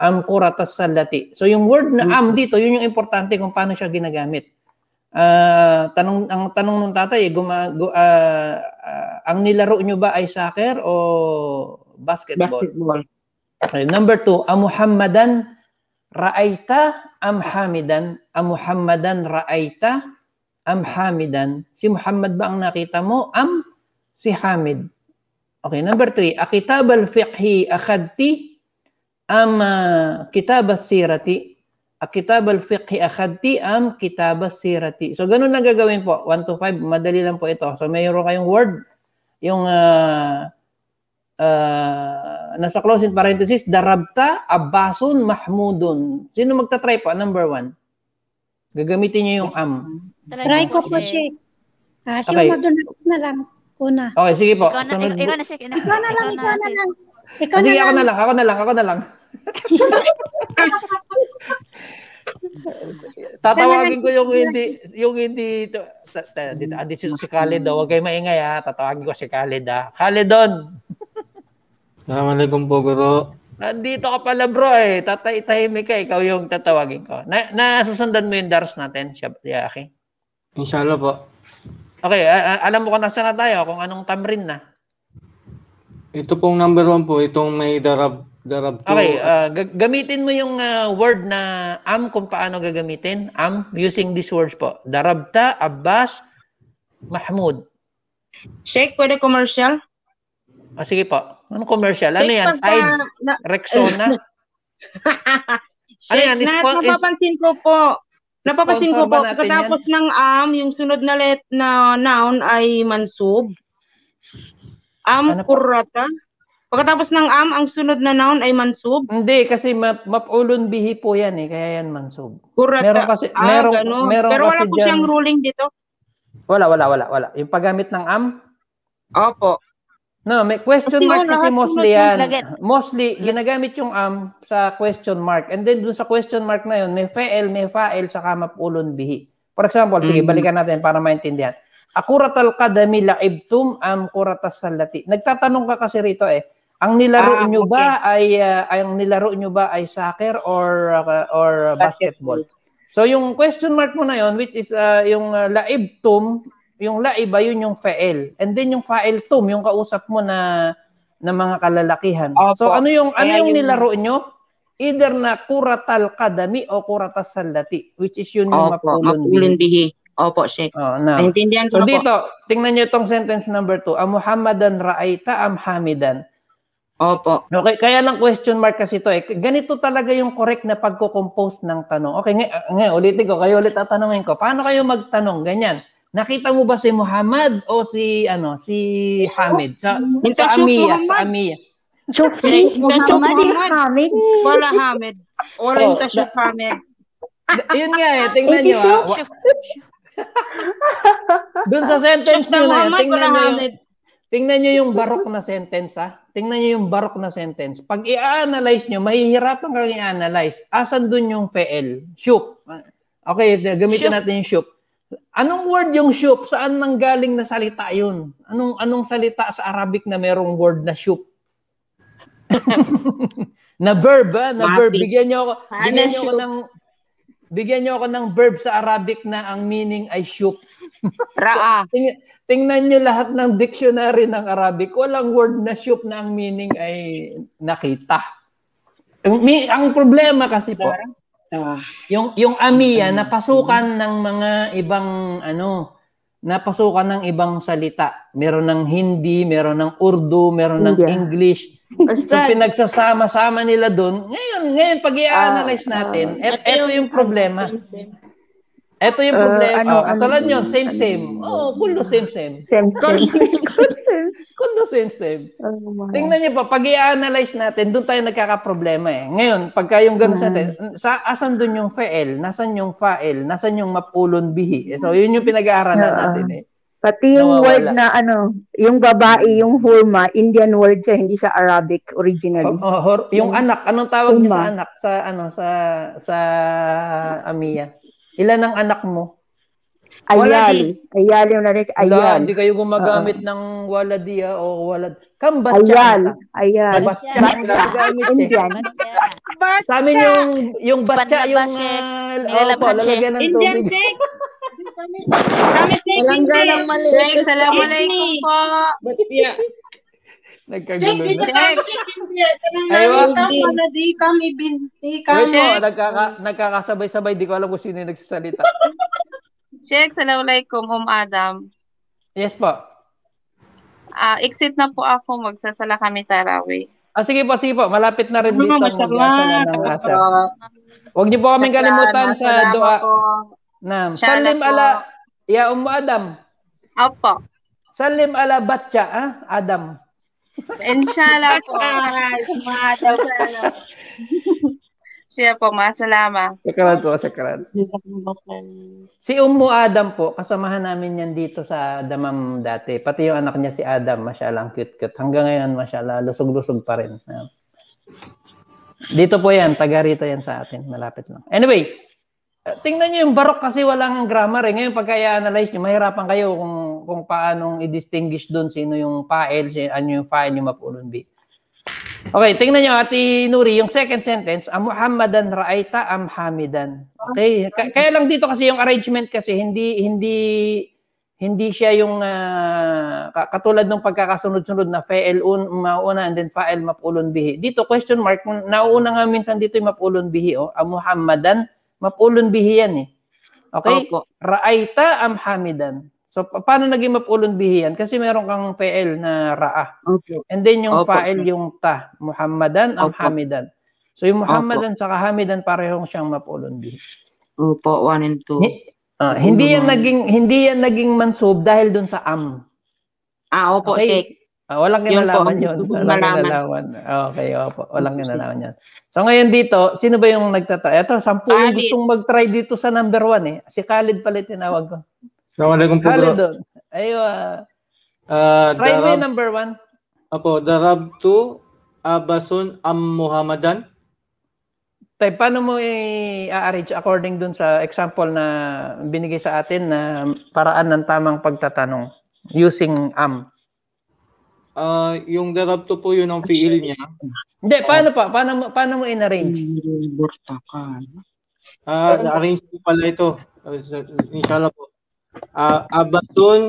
S1: am kurata sallati. So yung word na am mm-hmm. dito, yun yung importante kung paano siya ginagamit. Uh, tanong ang tanong ng tatay, eh, guma, gu, uh, uh, ang nilaro nyo ba ay soccer o basketball? Basketball. Okay, number two, am Muhammadan Ra'aita am hamidan? Am Muhammadan ra'aita am hamidan? Si Muhammad ba ang nakita mo? Am si Hamid. Okay, number three. Akitab al-fiqhi akhadti am ah, kitab as-sirati? Akitab al-fiqhi akhadti am kitab as-sirati? So, ganun lang gagawin po. 1 to 5, madali lang po ito. So, mayroon kayong word, yung uh, uh, nasa closed parenthesis, darabta abbasun mahmudun. Sino magta-try po? Number one. Gagamitin niyo yung am. Try, ko po,
S3: Sheikh. Ah, si okay. na lang. Una. Okay,
S1: sige po. Ikaw na, Sunod ikaw, ikaw na,
S3: Sheikh. Ikaw, ikaw na lang, ikaw na
S1: lang. Ikaw ah, na, na lang. Ako na lang, ako na lang, ako na lang. <laughs> Tatawagin ko yung hindi, yung hindi, dito, dito, dito, dito si Khaled daw, oh. huwag maingay ha, ah. tatawagin ko si Khaled ha. Khaled don
S6: Assalamualaikum po, Guru.
S1: Nandito ka pala, bro, eh. Tatay, tahimik ka. Ikaw yung tatawagin ko. Na, nasusundan mo yung dars natin, Shabdiyaki?
S6: Inshallah po.
S1: Okay, alam mo kung nasa na tayo, kung anong tamrin na.
S6: Ito pong number one po, itong may darab, darab to. Okay, uh,
S1: gamitin mo yung uh, word na am kung paano gagamitin. Am, using these words po. Darabta, Abbas, Mahmud. Sheikh, pwede commercial? Oh, sige po. Ano commercial? Ano yan? Pagka, Tide? Na, Rexona? <laughs> ano yan? Nat, napapansin ko po. Napapansin ko po. Katapos
S4: yan? ng am, um, yung sunod na let na noun ay mansub. Am ano kurata. Pagkatapos ng am, ang sunod na noun ay mansub? Hindi, kasi map, mapulon bihi
S1: po yan eh, kaya yan mansub. Kurata. Meron kasi, ah, meron, ganun. meron Pero wala po dyan, siyang ruling dito? Wala, wala, wala, wala. Yung paggamit ng am? Opo. No, may question kasi mark ano, kasi mostly yan. Mostly, ginagamit yung am um, sa question mark. And then, dun sa question mark na yun, may fael, may fael, saka mapulon bihi. For example, mm sige, balikan natin para maintindihan. Akuratal kadami laibtum am kuratas salati. Nagtatanong ka kasi rito eh, ang nilaro ah, nyo okay. ba ay uh, ang nilaro nyo ba ay soccer or uh, or basketball? basketball? So yung question mark mo na yon which is uh, yung uh, laibtum yung laiba, yun yung fael. And then yung fael tum, yung kausap mo na na mga kalalakihan. Opo. So ano yung ano yung, yung nilaro nyo? Either na kuratal kadami o kurata salati, which is yun yung Opo, mapulun, mapulun bihi.
S4: bihi. Opo, Sheikh. Oh,
S1: no. Naintindihan ko so, na dito, po. tingnan nyo itong sentence number 2. Am Muhammadan ra'aita am Hamidan. Opo. Okay, kaya lang question mark kasi ito eh. Ganito talaga yung correct na pagko-compose ng tanong. Okay, ngayon ulitin ko, kayo ulit tatanungin ko. Paano kayo magtanong? Ganyan. Nakita mo ba si Muhammad o si ano si Hamid? Sa, oh, sa Amiya, sa Amiya. Shoot Muhammad, Hamid. Wala Hamid.
S4: Wala yung oh, shoot
S1: Hamid. Yun nga eh,
S4: tingnan niyo ah.
S1: Doon sa sentence nyo na yun, tingnan nyo yung, tingnan nyo yung barok na sentence ah. Tingnan nyo yung barok na sentence. Pag i-analyze nyo, mahihirapan kang i-analyze. Asan doon yung fe'el? Shook. Okay, gamitin natin yung shook Anong word yung shoup? Saan nang galing na salita yun? Anong anong salita sa Arabic na merong word na shoup? <laughs> na verb ha? Ah, na Mati. verb. Bigyan niyo ako, ah, bigyan niyo ako ng bigyan niyo ako ng verb sa Arabic na ang meaning ay shoup. <laughs> Raa. Ting, tingnan niyo lahat ng dictionary ng Arabic, walang word na shoup na ang meaning ay nakita. Ang, eh, ang problema kasi po, Parang? Uh, yung yung amiya napasukan ng mga ibang ano napasukan ng ibang salita. Meron ng Hindi, meron ng Urdu, meron ng English. Basta, so pinagsasama-sama nila doon. Ngayon, ngayon pag i-analyze ah, natin, uh, ito yung problema. Same, same. Ito yung ah, problema. Uh, ano, oh, Katulad ano, yun, same, ano same. Oo, oh, kundo, same, same. Same, same. kundo, <laughs> same, same. Oh, Tingnan nyo pa, pag i-analyze natin, doon tayo nagkakaproblema eh. Ngayon, pagka yung ganun sa atin, mm. sa, asan doon yung fail? Nasan yung fail? Nasan yung mapulon bihi? Eh, so, yun yung pinag-aaralan uh, natin eh.
S4: Pati yung Nawawala. word na ano, yung babae, yung hurma, Indian word siya, hindi siya Arabic originally. Oh, oh, hur- yung, yung hmm. anak, anong tawag niya sa anak
S1: sa ano sa sa Amiya? Ilan ang anak mo? Ayali. Waladi. Ayali yung narik. Ayal. Wala, hindi kayo gumagamit uh-huh. ng waladi ha, ah, o walad. Kambatsyang.
S4: Ayal. Ayal. Batsyang. Indian. Sa amin yung, yung batcha yung uh, oh, po, Indian tubig. Indian Kami sa Walang galang maliit. Salamat po.
S5: Nagkagulo
S1: na.
S4: Ayaw, hindi. Di kami binti kami. Wait mo,
S1: oh, nagkaka, nagkakasabay-sabay. Di ko alam kung sino yung nagsasalita.
S4: Sheikh, salamalaikum, Um Adam. Yes po. Uh, exit na po ako. Magsasala
S1: kami tarawi. Ah, sige po, sige po. Malapit na rin ano dito. Huwag niyo po kami kalimutan sa dua. Naam. Salim ala... Ya, Um Adam. Apo. Salim ala batya, ah, Adam.
S4: Inshallah po. Ano. Siya po, masalama.
S1: Sakaran po, sakaran. Si Ummu Adam po, kasamahan namin yan dito sa Damam dati. Pati yung anak niya si Adam, ang cute-cute. Hanggang ngayon, masyalang lusog-lusog pa rin. Dito po yan, taga rito yan sa atin. Malapit lang. Anyway, tingnan nyo yung barok kasi walang grammar eh. Ngayon pagka i-analyze nyo, mahirapan kayo kung kung paanong i-distinguish doon sino yung file, sino, ano yung file yung mapulong B. Okay, tingnan nyo, Ati Nuri, yung second sentence, am Muhammadan ra'aita am Hamidan. Okay, K- kaya lang dito kasi yung arrangement kasi hindi hindi hindi siya yung uh, katulad ng pagkakasunod-sunod na fa'il un, mauna and then fa'il mapulun bihi. Dito question mark, nauuna nga minsan dito yung mapulun bihi oh, am Muhammadan mapulun bihi yan eh. Okay? Opo. Ra'aita am Hamidan. So, pa- paano naging mapulong bihiyan? Kasi meron kang PL na ra'a. Okay. And then yung Opo, fa'il sir. yung ta. Muhammadan ang Hamidan. So, yung Muhammadan sa saka Hamidan parehong siyang mapulong bihi. Opo, one and two. Hi- uh, hindi yan naging hindi yan naging mansub dahil doon sa am. Ah, opo, okay. Sheikh. Ah, uh, walang kinalaman yun. Po, yun. Walang kinalaman. Okay, opo. Walang kinalaman yun. So ngayon dito, sino ba yung nagtatry? Ito, sampu yung gustong mag-try dito sa number one eh. Si Khalid pala tinawag ko.
S6: Assalamualaikum po. Solid doon. Uh, try mo yung number one. Apo, Darab
S1: to Abasun Am Muhammadan. Tay, paano mo i-arrange according dun sa example na binigay sa atin na paraan ng tamang pagtatanong using am?
S6: Uh, yung darab to po yun ang feel niya. Hindi, paano
S1: pa? Paano mo, paano mo in-arrange?
S6: uh, na-arrange ko pala ito. Ah, inshallah po. Uh, abasun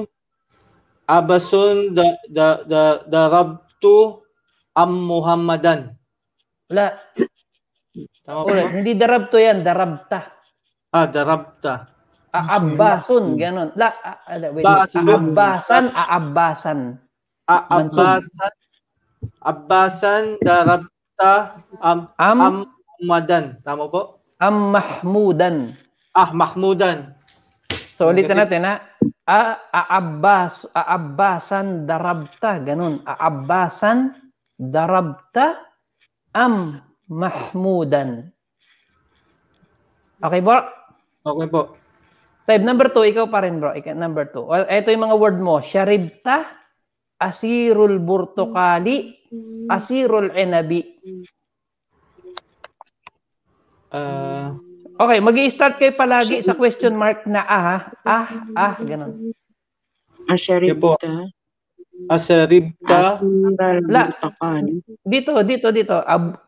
S6: abasun da da da darabtu am Muhammadan. La. Tama Ulit, ba?
S1: hindi darabto yan, darabta.
S6: Ah, darabta. Aabasun,
S1: ganun. Ya, La, a, wait, aabasan,
S6: aabasan. Aabasan, darabta, am, am, am Muhammadan. Tama po?
S1: Am Mahmudan. Ah, Mahmudan. So ulitin natin ha. A aabas aabasan darabta ganun. Aabasan darabta am mahmudan. Okay po? Okay po. Type number two, ikaw pa rin bro. Ikaw, number two. Well, ito yung mga word mo. Sharibta, asirul burtukali, asirul inabi. Uh, Okay, mag start kayo palagi sa question mark na ah, ah, ah, ganun.
S6: Asheribta. Asheribta.
S1: La, ano? dito, dito, dito.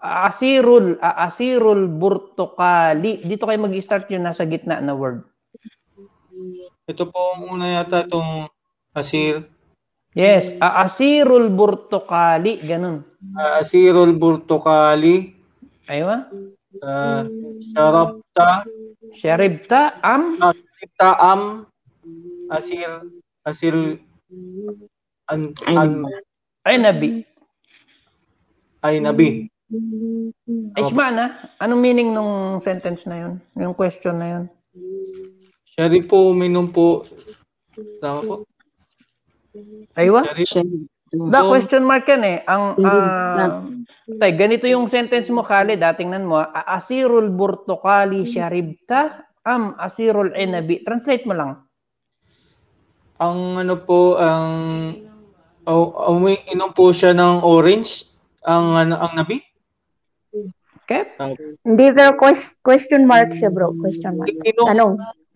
S1: asirul, asirul burtukali. Dito kayo mag-start yun nasa gitna na word. Ito po muna yata itong asir. Yes, asirul burtukali. Ganun.
S6: Ah, asirul burtukali. Aywa uh, ah, mm. syarabta syaribta am uh, am asil asil an, an ay nabi ay nabi
S1: Isma na, anong meaning nung sentence na yun? Yung question na yun?
S6: Siya po uminom po. Tama po? Aywa? Siya na question
S1: mark yan eh. Ang, uh, tay, ganito yung sentence mo, dating ah, nan mo. Ah. Asirul burtukali syaribta am asirul inabi. Translate mo lang.
S6: Ang ano po, ang um, um, inom po siya ng orange, ang ano, ang nabi. Okay.
S4: Hindi, pero question mark siya, bro. Question mark. Inom, Tanong.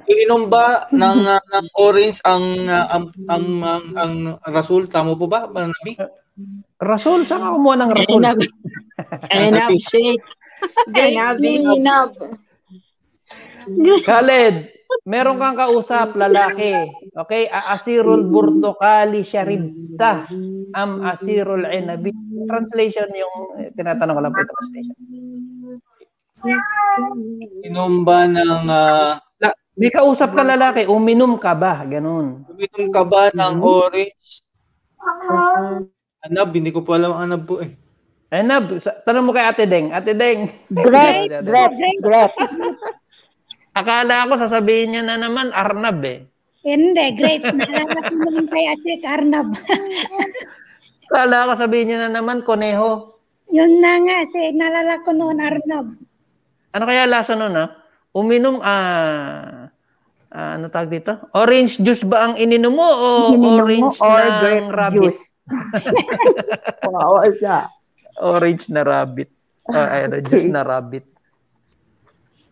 S6: Iinom ba <laughs> ng, uh, ng orange ang, uh, ang, ang, ang, ang Rasul? Tamo po ba, Nabi?
S4: Rasul? Saan
S1: ka kumuha ng Rasul? Enab. Enab, shake. Enab. Enab. Khaled, meron kang kausap, lalaki. Okay? Asirul burtukali syaribta am asirul Enabi. Translation yung tinatanong ko lang po translation. Inom ba ng uh, may kausap ka lalaki, uminom ka ba? Ganun.
S6: Uminom ka ba ng hmm? orange? Uh-huh. Anab, hindi ko pa alam ang anab
S1: po eh. Anab, tanong mo kay Ate Deng. Ate Deng. Grape, grape, grape. Akala ko sasabihin niya na naman Arnab eh. Hindi, grapes. Naalala ko naman kay Asik Arnab. Akala ko sabihin niya na naman Koneho. Yun na nga, si naalala ko noon Arnab. Ano kaya lasa noon ah? Uminom, ah, uh, ano tawag dito? Orange juice ba ang ininom mo o ininom orange mo, or na grape rabbit? juice? <laughs> wow, siya. Orange na rabbit. Uh, okay. juice na rabbit.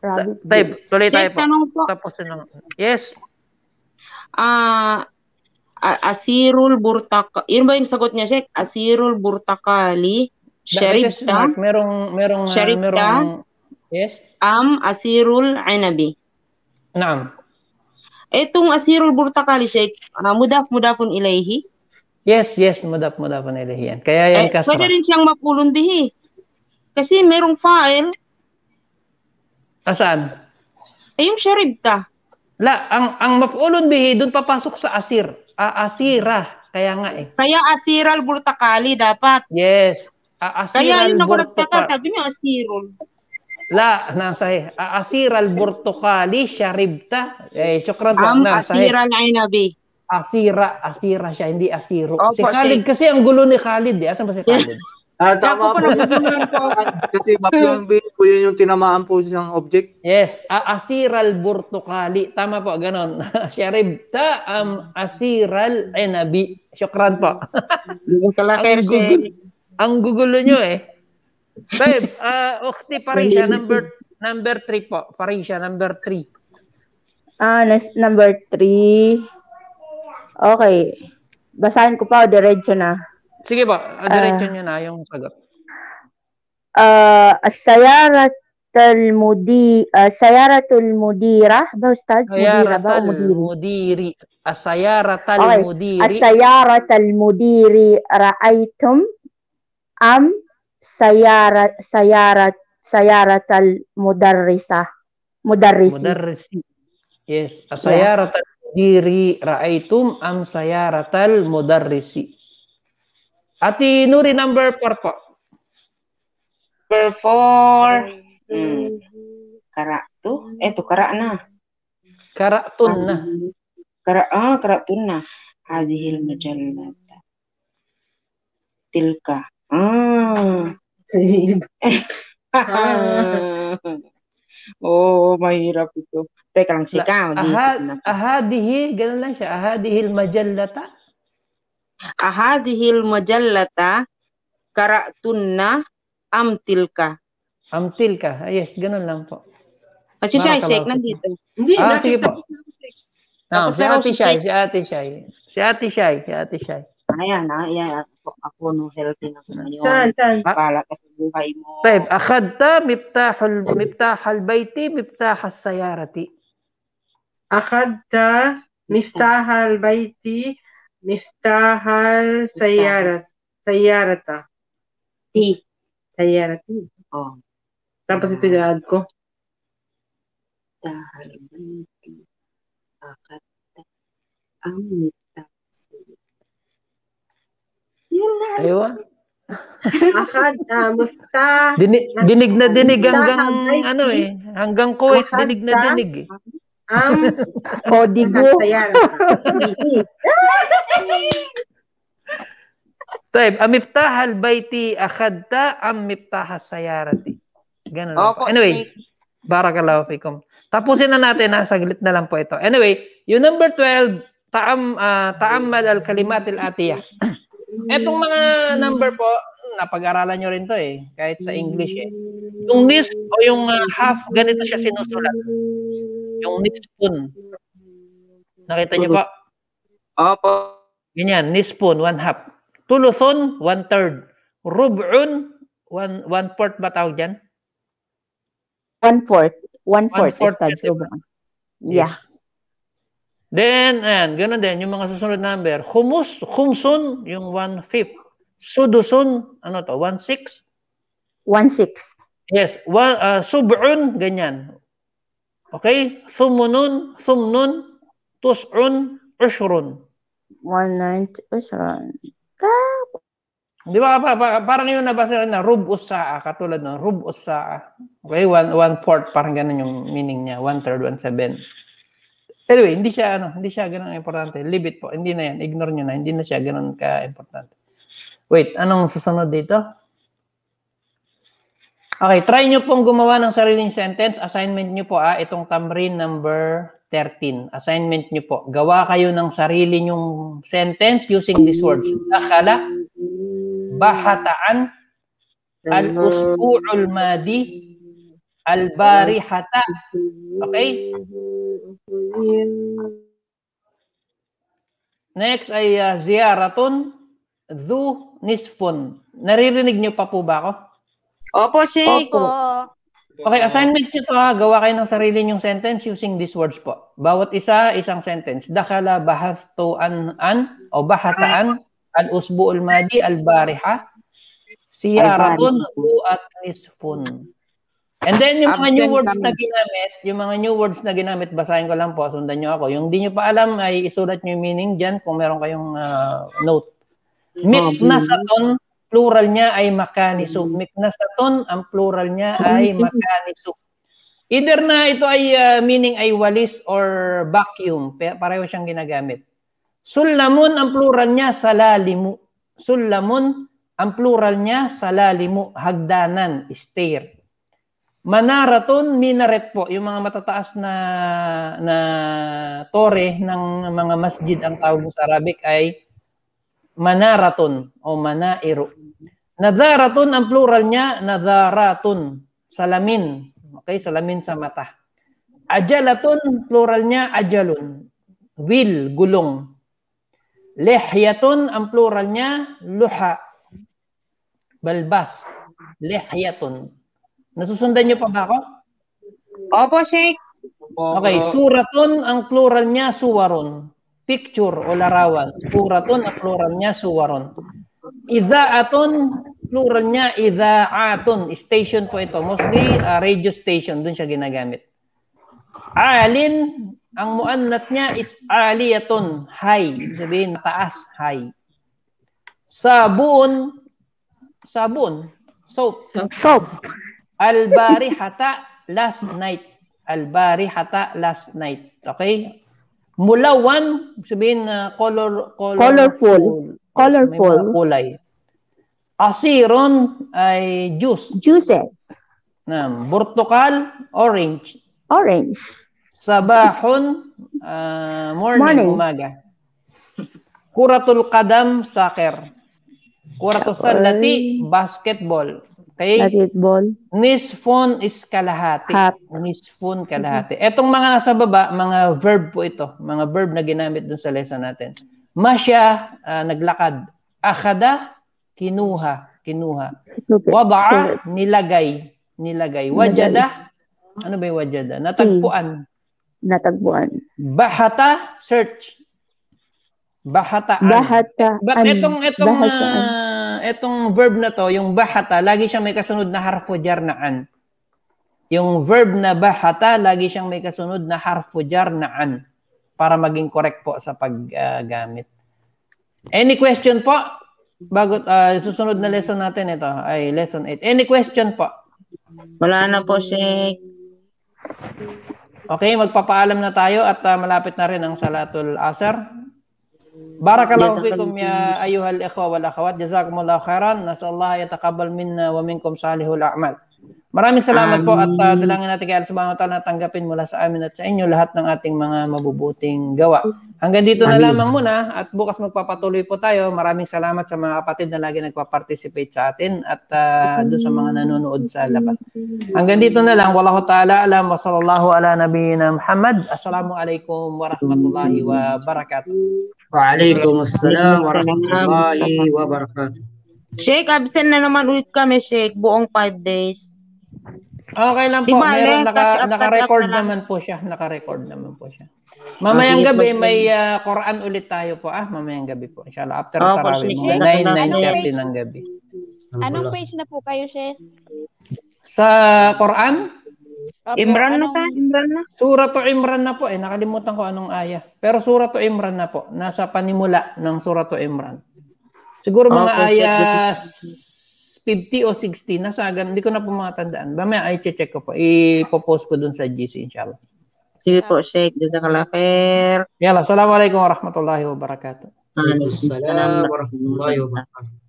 S1: Rabbit Ta- tayo, tuloy tayo po. Tanong po. Tapos na. Yes. Ah,
S4: uh, Asirul Burtaka. Yun ba yung sagot niya, Sheikh? Asirul Burtakali. Sharifta.
S1: Merong, merong, ah, Sharifta. Merong,
S4: yes. Am
S1: Asirul Inabi. Naam. Itong Asirul Burtakali Sheikh, uh, mudaf mudafun ilayhi? Yes, yes, mudaf mudafun ilayhi yan. Kaya yan eh, kasra. Pwede rin siyang mapulun bihi. Kasi merong file. Asan? Eh, yung ta. La, ang ang mapulun bihi doon papasok sa asir. Uh, asira. Kaya nga eh. Kaya asiral burtakali dapat. Yes. Uh, asiral Kaya yun ako nagtaka, sabi niya asirul. La, لا نعم صحيح عصير البرتقالي شربته eh, شكرا لك um, نعم صحيح عصير العنبي asira, asira siya, hindi asiro. Opo, si Khalid si... kasi ang gulo ni Khalid eh. Asan ba si Khalid? <laughs> Ah, tama po. <laughs> kasi Mapion B po yun yung tinamaan po siyang object. Yes, asiral burtukali. Tama po, ganon. Sharibta <laughs> am asiral enabi. Eh, Syukran po. ang, gugulo, ang gugulo nyo eh. Babe, uh, Okti Parisha, number number 3 po. Parisha, number 3.
S4: Ah, number 3. Okay. Basahin ko pa o diretso na.
S1: Sige po, diretso uh, nyo na yung sagot.
S4: Uh, ah, Sayarat Mudi,
S5: uh, ah, Sayaratul Mudira ba Ustaz? Mudira ba o Mudiri?
S1: Mudiri. Asayaratal okay. Mudiri. Asayaratal
S5: Mudiri ra'aytum am Sayara Sayara Sayaratal Mudarrisa.
S1: Mudarrisi. Mudarrisi. Yes, asayaratal yeah. diri raaitum am sayaratal mudarrisi. Ati Nuri number 4 po. Number 4. Hmm.
S4: Karatu. Eto kara na. Karatun na. Kara ah, karatun na. Hadhil majallata. Tilka. Mm. <laughs> Oo, oh, mahirap ito. Teka lang, sikaw. aha
S1: ahadihil, ganun lang siya. Aha Ahadihil majallata.
S4: Aha Ahadihil majallata,
S1: karatunna, amtilka. Amtilka, ah, yes, ganun lang po. Kasi ah, siya, shake,
S4: nandito. Hindi, ah, sige po.
S1: No, ah, si Ate Shai, si Ate Shai. Si Ate Shai, si Ate Shai. Ayan, ha? Ah, ayan, ah. ako, ako nung healthy na ko ngayon. Saan, saan? Para ah. kasi buhay mo. Taib, akadta miftahul, miftahal bayti, miftahas sayarati. Akadta miftahal
S4: bayti, miftahal sayarat, sayarata. Ti. Sayarati. Oh. Tapos ito i-add ko.
S5: Miftahal bayti, akadta
S4: ang yun na. Aywa.
S1: Ahad, uh, ah, Mufta. Dini, dinig na dinig hanggang ano eh. Hanggang Kuwait, dinig na dinig eh. Um, <laughs> <laughs> am Odigo. Taib, amiftah albayti akhadta am miftah sayarati. Ganun. Opo, anyway, barakallahu fikum. Tapusin na natin, ha? Ah, saglit na lang po ito. Anyway, yung number 12, taam, uh, ah, taammal al kalimat al atiyah. Etong mga mm. number po, hmm, napag-aralan nyo rin to eh, kahit sa English eh. Mm. Yung list o yung uh, half, ganito siya sinusulat. Yung spoon. Nakita nyo po? Opo. Ganyan, nispun, one half. Tuluthon, one third. Rub'un, one, one fourth ba tawag dyan?
S4: One fourth. One fourth, one fourth is rub'un. Yeah. Yes.
S1: Then, and ganun din, yung mga susunod number, humus, humsun, yung one-fifth. Sudusun, ano to, one-sixth? One-sixth. Yes, one, uh, ah, sub'un, ganyan. Okay? Thumunun, thumnun, tus'un, ushrun. One-ninth, ushrun. Ah! Di ba, pa, pa, parang yun nabasa na, rub'us sa'a, katulad ng rub'us sa'a. Okay, one, one-fourth, parang ganun yung meaning niya, one-third, one-seventh. Anyway, hindi siya ano, hindi siya ganun importante. Leave it po. Hindi na 'yan. Ignore niyo na. Hindi na siya ganun ka-importante. Wait, anong susunod dito? Okay, try niyo pong gumawa ng sariling sentence. Assignment niyo po ah, itong tamrin number 13. Assignment niyo po. Gawa kayo ng sarili nyong sentence using these words. Dakala, bahataan, al-usbu'ul madi, al-barihata. Okay? Next ay uh, ah, ziyaratun dhu nisfun. Naririnig niyo pa po ba ako? Opo, Sheikh. Opo. Okay, assignment niyo to ha. Gawa kayo ng sarili niyong sentence using these words po. Bawat isa, isang sentence. Dakala bahathtu an an o bahataan al usbu al madi al bariha siyaratun dhu at nisfun. And then yung mga new words na ginamit, yung mga new words na ginamit, basahin ko lang po, sundan nyo ako. Yung di nyo pa alam ay isulat nyo yung meaning dyan kung meron kayong uh, note. Miknasaton, plural niya ay makanisuk. Miknasaton, ang plural niya ay makanisuk. Either na ito ay uh, meaning ay walis or vacuum, pareho siyang ginagamit. Sulamun, ang plural niya, salalimu. Sulamun, ang plural niya, salalimu, hagdanan, stair. Manaraton minaret po, yung mga matataas na na tore ng mga masjid ang tawag sa Arabic ay manaraton o manairo. Nadaraton ang plural niya, nadaratun, salamin. Okay, salamin sa mata. Ajalatun, plural niya, ajalun. Will, gulong. Lehyatun, ang plural niya, luha. Balbas, lehyatun. Nasusundan niyo pa ba ako? Opo, Sheikh. Okay, suraton ang plural niya suwaron. Picture o larawan. Suraton ang plural niya suwaron. Idza'atun, plural niya idza'atun. Station po ito. Mostly uh, radio station. Doon siya ginagamit. Alin, ang muannat niya is aliyatun, high. Sabihin, taas, high. Sabun, sabon, Soap. soap. Al-barihata last night. Al-barihata last night. Okay? Mulawan, sabihin na uh, color, color, colorful. Colorful. May kulay. Asiron ay juice. Juices. Na, burtokal, orange. Orange. Sabahon, uh, morning, morning, umaga. Kuratul kadam, soccer. Kuratul salati, basketball. Okay? Basketball. Nisfun is kalahati. Half. Nisfun mm-hmm. kalahati. Mm-hmm. Etong mga nasa baba, mga verb po ito. Mga verb na ginamit dun sa lesson natin. Masya, uh, naglakad. Akhada, kinuha. Kinuha. Wada'a, nilagay. Nilagay. Wajada, ano ba yung wajada? Hmm. Natagpuan. Natagpuan. Bahata, search. Bahata. Bahata. But etong, etong, bahata. Uh, ah, etong verb na to, yung bahata, lagi siyang may kasunod na harfo jarnaan. Yung verb na bahata, lagi siyang may kasunod na harfo jarnaan para maging correct po sa paggamit. Uh, Any question po? Bago uh, susunod na lesson natin ito ay lesson 8. Any question po? Wala na po, Sheikh. Okay, magpapaalam na tayo at uh, malapit na rin ang Salatul Asr. بارك الله فيكم يا أيها الإخوة والأخوات جزاكم الله خيرا نسأل الله يتقبل منا ومنكم صالح الأعمال Maraming salamat Amen. po at uh, dalangin natin kay Allah subhanahu tanggapin mula sa amin at sa inyo lahat ng ating mga mabubuting gawa. Hanggang dito Amen. na lamang muna at bukas magpapatuloy po tayo. Maraming salamat sa mga kapatid na lagi nagpa-participate sa atin at uh, ah, doon sa mga nanonood sa labas. Hanggang dito na lang. Wallahu ta'ala alam wa sallallahu ala nabiyina Muhammad. Assalamu alaikum wa rahmatullahi wa barakatuh. assalam wa rahmatullahi Sheikh, absent na naman
S4: ulit kami, Sheikh, buong five days. Okay lang po. Di Meron, naka, naka-record
S1: na naman po siya. Naka-record naman po siya. Ah, mamayang oh, gabi, may uh, Quran ulit tayo po. Ah, mamayang gabi po. Inshallah, after oh, tarawih, mga 9, 9.30 ng gabi. Anong page
S5: na po kayo, Sheikh?
S1: Sa Quran?
S5: Opo, Imran na ta?
S1: Imran na? Surah to Imran na po. Eh, nakalimutan ko anong ayah. Pero Surah to Imran na po. Nasa panimula ng Surah to Imran. Siguro mga okay, ayah 50 o 60 na sa ganun. Hindi ko na po matandaan. Mamaya ay check ko po. Ipo-post ko dun sa GC inshallah. Sige po, Sheikh. Jazakallah khair. Yala, assalamualaikum warahmatullahi wabarakatuh.
S6: Waalaikumsalam warahmatullahi wabarakatuh.